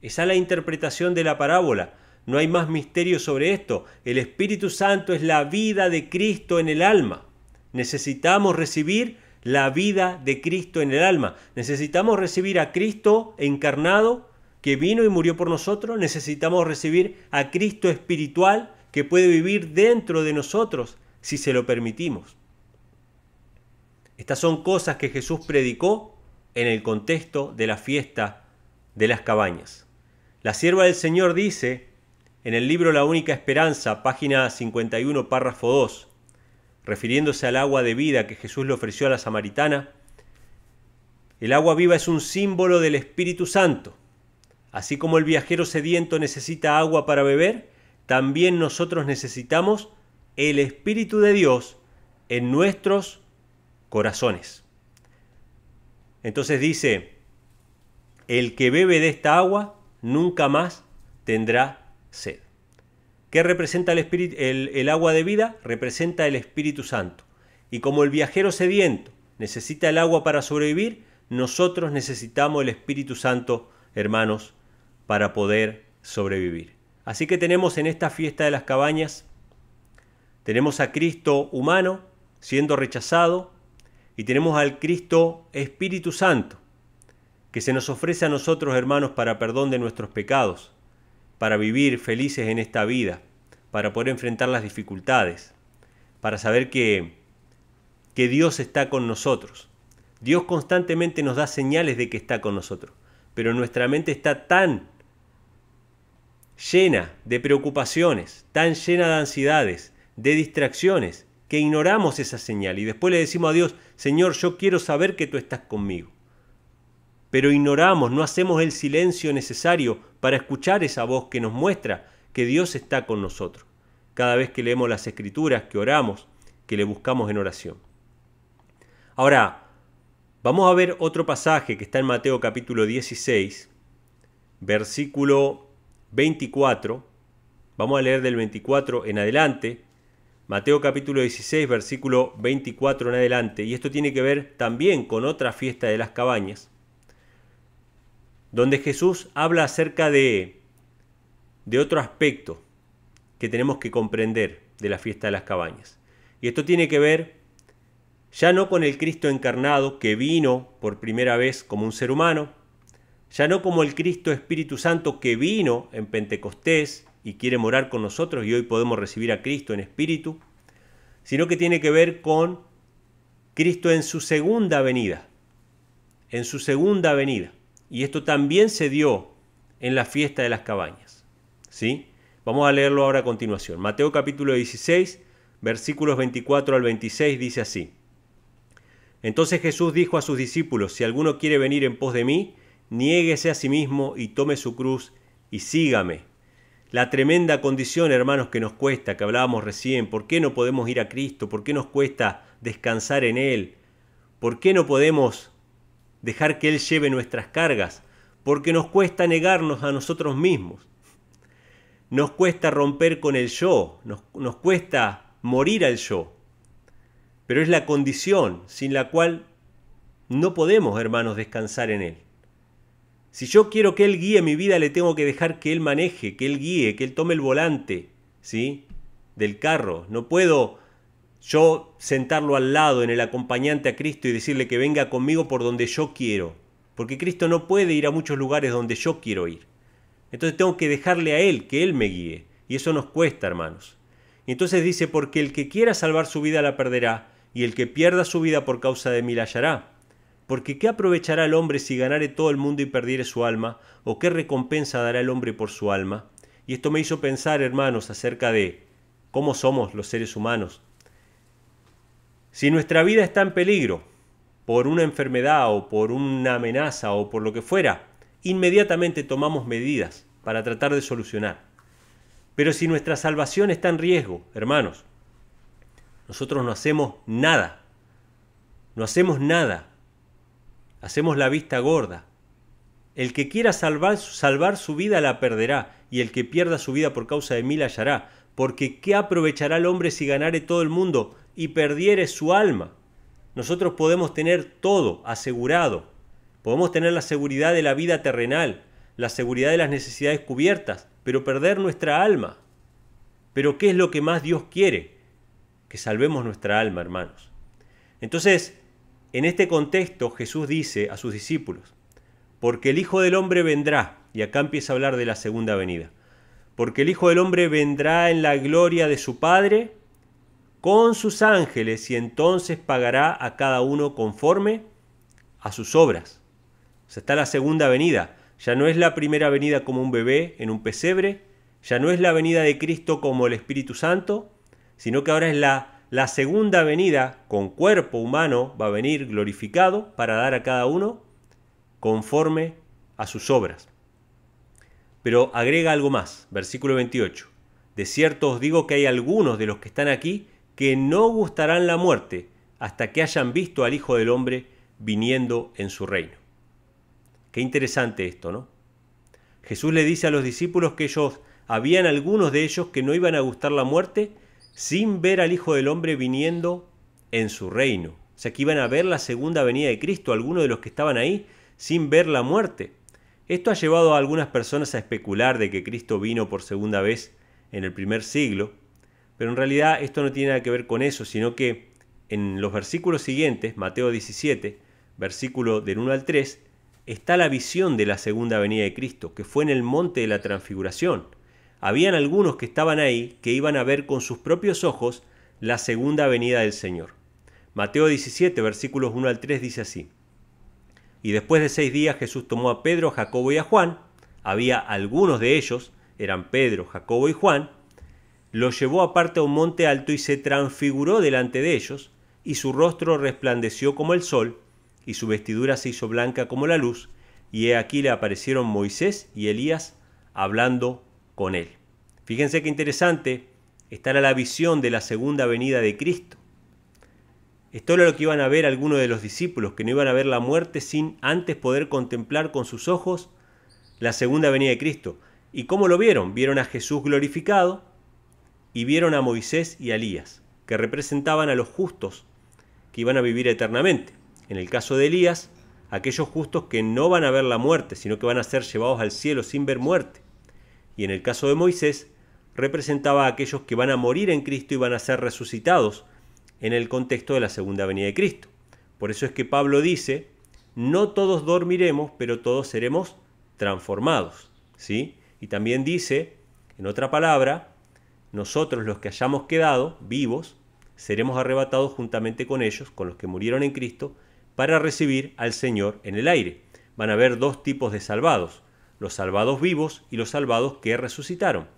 Esa es la interpretación de la parábola. No hay más misterio sobre esto. El Espíritu Santo es la vida de Cristo en el alma. Necesitamos recibir la vida de Cristo en el alma. Necesitamos recibir a Cristo encarnado que vino y murió por nosotros, necesitamos recibir a Cristo espiritual que puede vivir dentro de nosotros si se lo permitimos. Estas son cosas que Jesús predicó en el contexto de la fiesta de las cabañas. La sierva del Señor dice en el libro La única esperanza, página 51, párrafo 2, refiriéndose al agua de vida que Jesús le ofreció a la samaritana, el agua viva es un símbolo del Espíritu Santo Así como el viajero sediento necesita agua para beber, también nosotros necesitamos el Espíritu de Dios en nuestros corazones. Entonces dice, el que bebe de esta agua nunca más tendrá sed. ¿Qué representa el, el, agua de vida? Representa el Espíritu Santo. Y como el viajero sediento necesita el agua para sobrevivir, nosotros necesitamos el Espíritu Santo, hermanos para poder sobrevivir. Así que tenemos en esta fiesta de las cabañas, tenemos a Cristo humano siendo rechazado y tenemos al Cristo Espíritu Santo que se nos ofrece a nosotros hermanos para perdón de nuestros pecados, para vivir felices en esta vida, para poder enfrentar las dificultades, para saber que, que Dios está con nosotros. Dios constantemente nos da señales de que está con nosotros, pero nuestra mente está tan llena de preocupaciones, tan llena de ansiedades, de distracciones, que ignoramos esa señal y después le decimos a Dios, Señor, yo quiero saber que tú estás conmigo. Pero ignoramos, no hacemos el silencio necesario para escuchar esa voz que nos muestra que Dios está con nosotros, cada vez que leemos las escrituras, que oramos, que le buscamos en oración. Ahora, vamos a ver otro pasaje que está en Mateo capítulo 16, versículo 24, vamos a leer del 24 en adelante, Mateo capítulo 16, versículo 24 en adelante, y esto tiene que ver también con otra fiesta de las cabañas, donde Jesús habla acerca de, de otro aspecto que tenemos que comprender de la fiesta de las cabañas. Y esto tiene que ver ya no con el Cristo encarnado que vino por primera vez como un ser humano, ya no como el Cristo Espíritu Santo que vino en Pentecostés y quiere morar con nosotros y hoy podemos recibir a Cristo en espíritu, sino que tiene que ver con Cristo en su segunda venida, en su segunda venida. Y esto también se dio en la fiesta de las cabañas. ¿Sí? Vamos a leerlo ahora a continuación. Mateo capítulo 16, versículos 24 al 26 dice así. Entonces Jesús dijo a sus discípulos, si alguno quiere venir en pos de mí, niéguese a sí mismo y tome su cruz y sígame. La tremenda condición, hermanos, que nos cuesta, que hablábamos recién, ¿por qué no podemos ir a Cristo? ¿Por qué nos cuesta descansar en Él? ¿Por qué no podemos dejar que Él lleve nuestras cargas? Porque nos cuesta negarnos a nosotros mismos. Nos cuesta romper con el yo, nos, nos cuesta morir al yo. Pero es la condición sin la cual no podemos, hermanos, descansar en Él. Si yo quiero que Él guíe mi vida, le tengo que dejar que Él maneje, que Él guíe, que Él tome el volante, ¿sí? Del carro. No puedo yo sentarlo al lado en el acompañante a Cristo y decirle que venga conmigo por donde yo quiero. Porque Cristo no puede ir a muchos lugares donde yo quiero ir. Entonces tengo que dejarle a Él, que Él me guíe. Y eso nos cuesta, hermanos. Y entonces dice, porque el que quiera salvar su vida la perderá, y el que pierda su vida por causa de mí la hallará. Porque ¿qué aprovechará el hombre si ganare todo el mundo y perdiere su alma? ¿O qué recompensa dará el hombre por su alma? Y esto me hizo pensar, hermanos, acerca de cómo somos los seres humanos. Si nuestra vida está en peligro por una enfermedad o por una amenaza o por lo que fuera, inmediatamente tomamos medidas para tratar de solucionar. Pero si nuestra salvación está en riesgo, hermanos, nosotros no hacemos nada. No hacemos nada Hacemos la vista gorda. El que quiera salvar, salvar su vida la perderá, y el que pierda su vida por causa de mí la hallará. Porque ¿qué aprovechará el hombre si ganare todo el mundo y perdiere su alma? Nosotros podemos tener todo asegurado. Podemos tener la seguridad de la vida terrenal, la seguridad de las necesidades cubiertas, pero perder nuestra alma. Pero ¿qué es lo que más Dios quiere? Que salvemos nuestra alma, hermanos. Entonces, en este contexto Jesús dice a sus discípulos, porque el Hijo del Hombre vendrá, y acá empieza a hablar de la segunda venida, porque el Hijo del Hombre vendrá en la gloria de su Padre con sus ángeles y entonces pagará a cada uno conforme a sus obras. O está la segunda venida. Ya no es la primera venida como un bebé en un pesebre, ya no es la venida de Cristo como el Espíritu Santo, sino que ahora es la la segunda venida con cuerpo humano va a venir glorificado para dar a cada uno conforme a sus obras. Pero agrega algo más, versículo 28. De cierto os digo que hay algunos de los que están aquí que no gustarán la muerte hasta que hayan visto al Hijo del Hombre viniendo en su reino. Qué interesante esto, ¿no? Jesús le dice a los discípulos que ellos, habían algunos de ellos que no iban a gustar la muerte sin ver al Hijo del Hombre viniendo en su reino. O sea, que iban a ver la segunda venida de Cristo, algunos de los que estaban ahí, sin ver la muerte. Esto ha llevado a algunas personas a especular de que Cristo vino por segunda vez en el primer siglo, pero en realidad esto no tiene nada que ver con eso, sino que en los versículos siguientes, Mateo 17, versículo del 1 al 3, está la visión de la segunda venida de Cristo, que fue en el monte de la transfiguración habían algunos que estaban ahí que iban a ver con sus propios ojos la segunda venida del Señor. Mateo 17, versículos 1 al 3 dice así. Y después de seis días Jesús tomó a Pedro, Jacobo y a Juan, había algunos de ellos, eran Pedro, Jacobo y Juan, los llevó aparte a un monte alto y se transfiguró delante de ellos, y su rostro resplandeció como el sol, y su vestidura se hizo blanca como la luz, y he aquí le aparecieron Moisés y Elías hablando con él. Fíjense qué interesante, estará la visión de la segunda venida de Cristo. Esto era lo que iban a ver algunos de los discípulos, que no iban a ver la muerte sin antes poder contemplar con sus ojos la segunda venida de Cristo. ¿Y cómo lo vieron? Vieron a Jesús glorificado y vieron a Moisés y a Elías, que representaban a los justos que iban a vivir eternamente. En el caso de Elías, aquellos justos que no van a ver la muerte, sino que van a ser llevados al cielo sin ver muerte. Y en el caso de Moisés, representaba a aquellos que van a morir en Cristo y van a ser resucitados en el contexto de la segunda venida de Cristo. Por eso es que Pablo dice, no todos dormiremos, pero todos seremos transformados. ¿sí? Y también dice, en otra palabra, nosotros los que hayamos quedado vivos, seremos arrebatados juntamente con ellos, con los que murieron en Cristo, para recibir al Señor en el aire. Van a haber dos tipos de salvados, los salvados vivos y los salvados que resucitaron.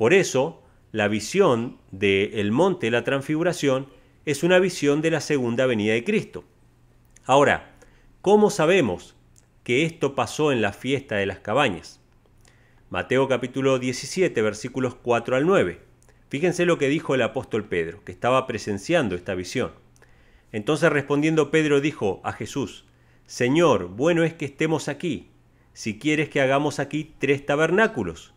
Por eso, la visión del monte de la transfiguración es una visión de la segunda venida de Cristo. Ahora, ¿cómo sabemos que esto pasó en la fiesta de las cabañas? Mateo capítulo 17, versículos 4 al 9. Fíjense lo que dijo el apóstol Pedro, que estaba presenciando esta visión. Entonces respondiendo Pedro dijo a Jesús, Señor, bueno es que estemos aquí, si quieres que hagamos aquí tres tabernáculos,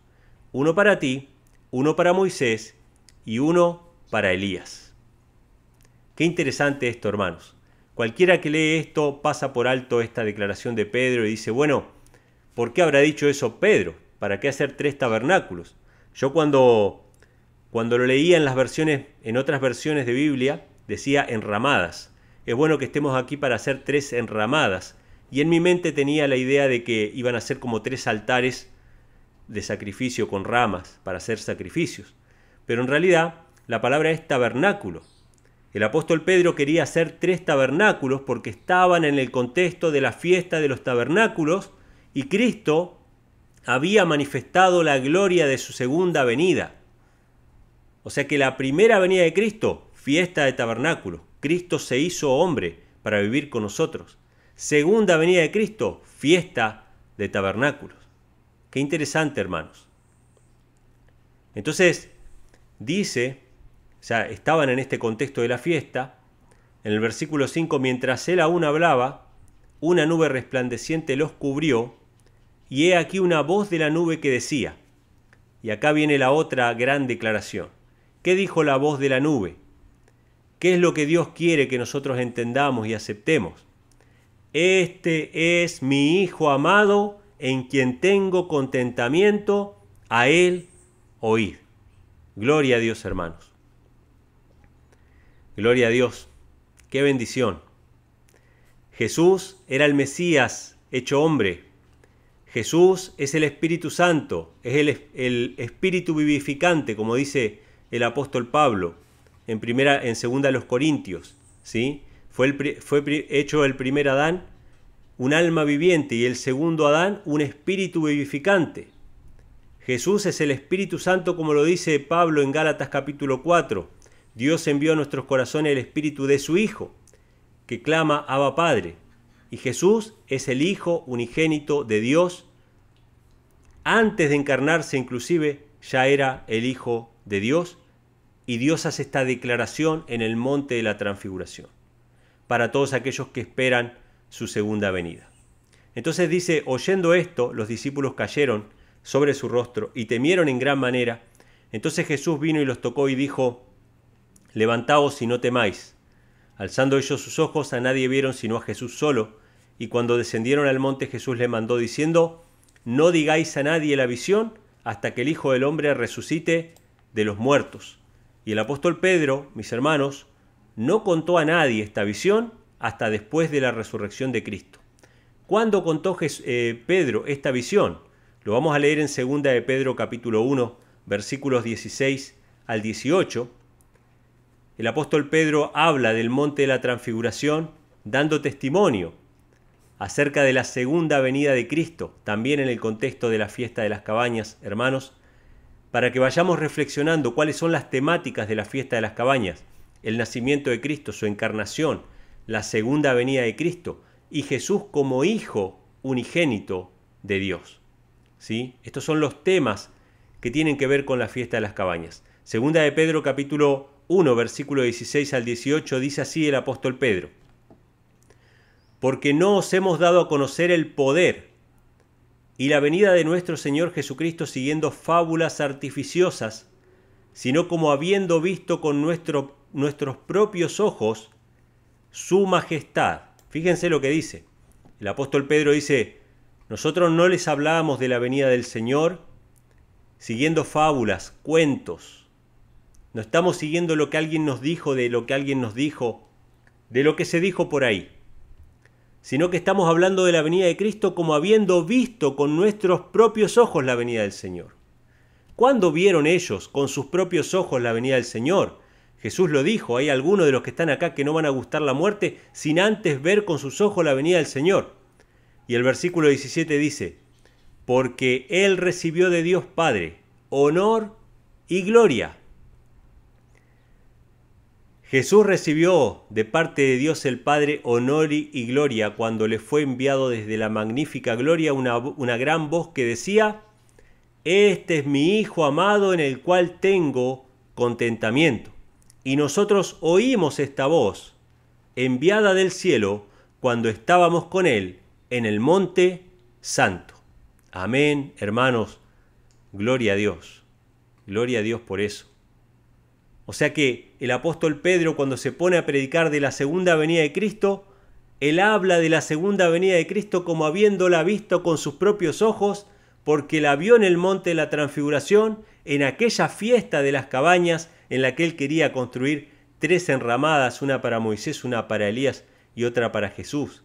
uno para ti, uno para Moisés y uno para Elías. Qué interesante esto, hermanos. Cualquiera que lee esto pasa por alto esta declaración de Pedro y dice, bueno, ¿por qué habrá dicho eso Pedro? ¿Para qué hacer tres tabernáculos? Yo cuando, cuando lo leía en las versiones, en otras versiones de Biblia, decía enramadas. Es bueno que estemos aquí para hacer tres enramadas. Y en mi mente tenía la idea de que iban a ser como tres altares de sacrificio con ramas para hacer sacrificios. Pero en realidad la palabra es tabernáculo. El apóstol Pedro quería hacer tres tabernáculos porque estaban en el contexto de la fiesta de los tabernáculos y Cristo había manifestado la gloria de su segunda venida. O sea que la primera venida de Cristo, fiesta de tabernáculos, Cristo se hizo hombre para vivir con nosotros. Segunda venida de Cristo, fiesta de tabernáculos. Qué interesante, hermanos. Entonces, dice, o sea, estaban en este contexto de la fiesta, en el versículo 5, mientras él aún hablaba, una nube resplandeciente los cubrió, y he aquí una voz de la nube que decía, y acá viene la otra gran declaración, ¿qué dijo la voz de la nube? ¿Qué es lo que Dios quiere que nosotros entendamos y aceptemos? Este es mi Hijo amado en quien tengo contentamiento, a Él oír. Gloria a Dios, hermanos. Gloria a Dios. Qué bendición. Jesús era el Mesías hecho hombre. Jesús es el Espíritu Santo, es el, Espíritu vivificante, como dice el apóstol Pablo en primera, en segunda los Corintios, ¿sí? Fue, fue hecho el primer Adán un alma viviente, y el segundo Adán, un espíritu vivificante. Jesús es el Espíritu Santo como lo dice Pablo en Gálatas capítulo 4. Dios envió a nuestros corazones el espíritu de su Hijo, que clama Abba Padre. Y Jesús es el Hijo unigénito de Dios. Antes de encarnarse inclusive ya era el Hijo de Dios. Y Dios hace esta declaración en el monte de la transfiguración. Para todos aquellos que esperan su segunda venida. Entonces dice, oyendo esto, los discípulos cayeron sobre su rostro y temieron en gran manera. Entonces Jesús vino y los tocó y dijo, Levantaos y no temáis. Alzando ellos sus ojos, a nadie vieron sino a Jesús solo, y cuando descendieron al monte Jesús le mandó diciendo, No digáis a nadie la visión hasta que el Hijo del Hombre resucite de los muertos. Y el apóstol Pedro, mis hermanos, no contó a nadie esta visión hasta después de la resurrección de Cristo. ¿Cuándo contó eh, Pedro esta visión? Lo vamos a leer en 2 de Pedro capítulo 1, versículos 16 al 18. El apóstol Pedro habla del monte de la transfiguración dando testimonio acerca de la segunda venida de Cristo, también en el contexto de la fiesta de las cabañas, hermanos, para que vayamos reflexionando cuáles son las temáticas de la fiesta de las cabañas, el nacimiento de Cristo, su encarnación, la segunda venida de Cristo y Jesús como Hijo unigénito de Dios. ¿Sí? Estos son los temas que tienen que ver con la fiesta de las cabañas. Segunda de Pedro capítulo 1 versículo 16 al 18 dice así el apóstol Pedro. Porque no os hemos dado a conocer el poder y la venida de nuestro Señor Jesucristo siguiendo fábulas artificiosas, sino como habiendo visto con nuestros propios ojos su majestad. Fíjense lo que dice. El apóstol Pedro dice, nosotros no les hablábamos de la venida del Señor siguiendo fábulas, cuentos. No estamos siguiendo lo que alguien nos dijo, de lo que alguien nos dijo, de lo que se dijo por ahí, sino que estamos hablando de la venida de Cristo como habiendo visto con nuestros propios ojos la venida del Señor. ¿Cuándo vieron ellos con sus propios ojos la venida del Señor? Jesús lo dijo, hay algunos de los que están acá que no van a gustar la muerte sin antes ver con sus ojos la venida del Señor. Y el versículo 17 dice, porque Él recibió de Dios Padre honor y gloria. Jesús recibió de parte de Dios el Padre honor y gloria cuando le fue enviado desde la magnífica gloria una, gran voz que decía, Este es mi Hijo amado en el cual tengo contentamiento y nosotros oímos esta voz enviada del cielo cuando estábamos con Él en el monte santo. Amén, hermanos, gloria a Dios, gloria a Dios por eso. O sea que el apóstol Pedro cuando se pone a predicar de la segunda venida de Cristo, él habla de la segunda venida de Cristo como habiéndola visto con sus propios ojos, porque la vio en el monte de la transfiguración, en aquella fiesta de las cabañas, en la que él quería construir tres enramadas, una para Moisés, una para Elías y otra para Jesús.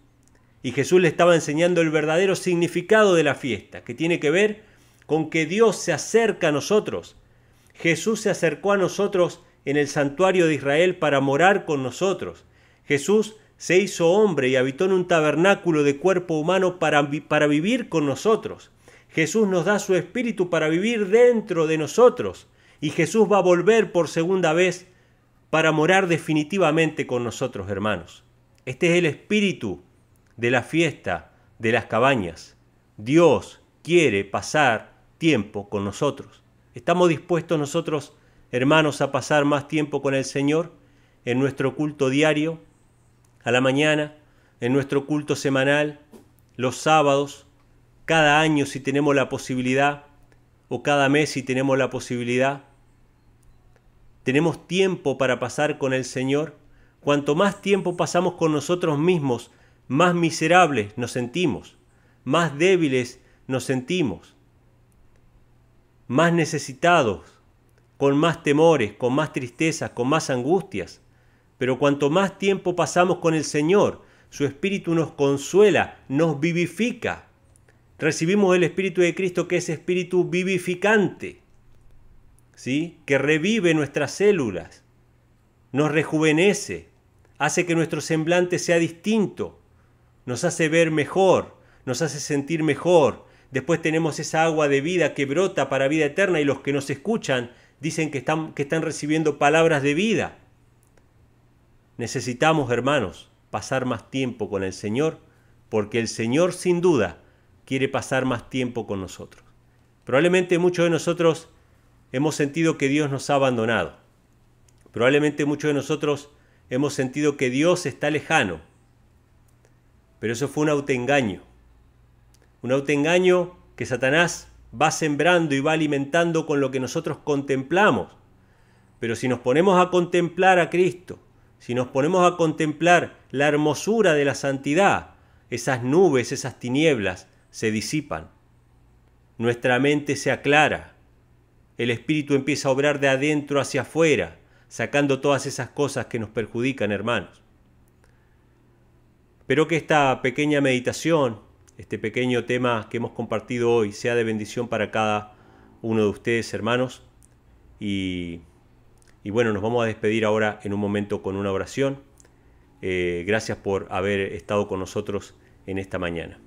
Y Jesús le estaba enseñando el verdadero significado de la fiesta, que tiene que ver con que Dios se acerca a nosotros. Jesús se acercó a nosotros en el santuario de Israel para morar con nosotros. Jesús se hizo hombre y habitó en un tabernáculo de cuerpo humano para, para vivir con nosotros. Jesús nos da su espíritu para vivir dentro de nosotros y Jesús va a volver por segunda vez para morar definitivamente con nosotros, hermanos. Este es el espíritu de la fiesta de las cabañas. Dios quiere pasar tiempo con nosotros. ¿Estamos dispuestos nosotros, hermanos, a pasar más tiempo con el Señor en nuestro culto diario, a la mañana, en nuestro culto semanal, los sábados, cada año si tenemos la posibilidad, o cada mes si tenemos la posibilidad? tenemos tiempo para pasar con el Señor, cuanto más tiempo pasamos con nosotros mismos, más miserables nos sentimos, más débiles nos sentimos, más necesitados, con más temores, con más tristezas, con más angustias. Pero cuanto más tiempo pasamos con el Señor, su Espíritu nos consuela, nos vivifica. Recibimos el Espíritu de Cristo que es Espíritu vivificante que revive nuestras células, nos rejuvenece, hace que nuestro semblante sea distinto, nos hace ver mejor, nos hace sentir mejor. Después tenemos esa agua de vida que brota para vida eterna y los que nos escuchan dicen que están, que están recibiendo palabras de vida. Necesitamos, hermanos, pasar más tiempo con el Señor, porque el Señor sin duda quiere pasar más tiempo con nosotros. Probablemente muchos de nosotros hemos sentido que Dios nos ha abandonado. Probablemente muchos de nosotros hemos sentido que Dios está lejano. Pero eso fue un autoengaño. Un autoengaño que Satanás va sembrando y va alimentando con lo que nosotros contemplamos. Pero si nos ponemos a contemplar a Cristo, si nos ponemos a contemplar la hermosura de la santidad, esas nubes, esas tinieblas se disipan. Nuestra mente se aclara, el Espíritu empieza a obrar de adentro hacia afuera, sacando todas esas cosas que nos perjudican, hermanos. Espero que esta pequeña meditación, este pequeño tema que hemos compartido hoy, sea de bendición para cada uno de ustedes, hermanos. Y, bueno, nos vamos a despedir ahora en un momento con una oración. Eh, gracias por haber estado con nosotros en esta mañana.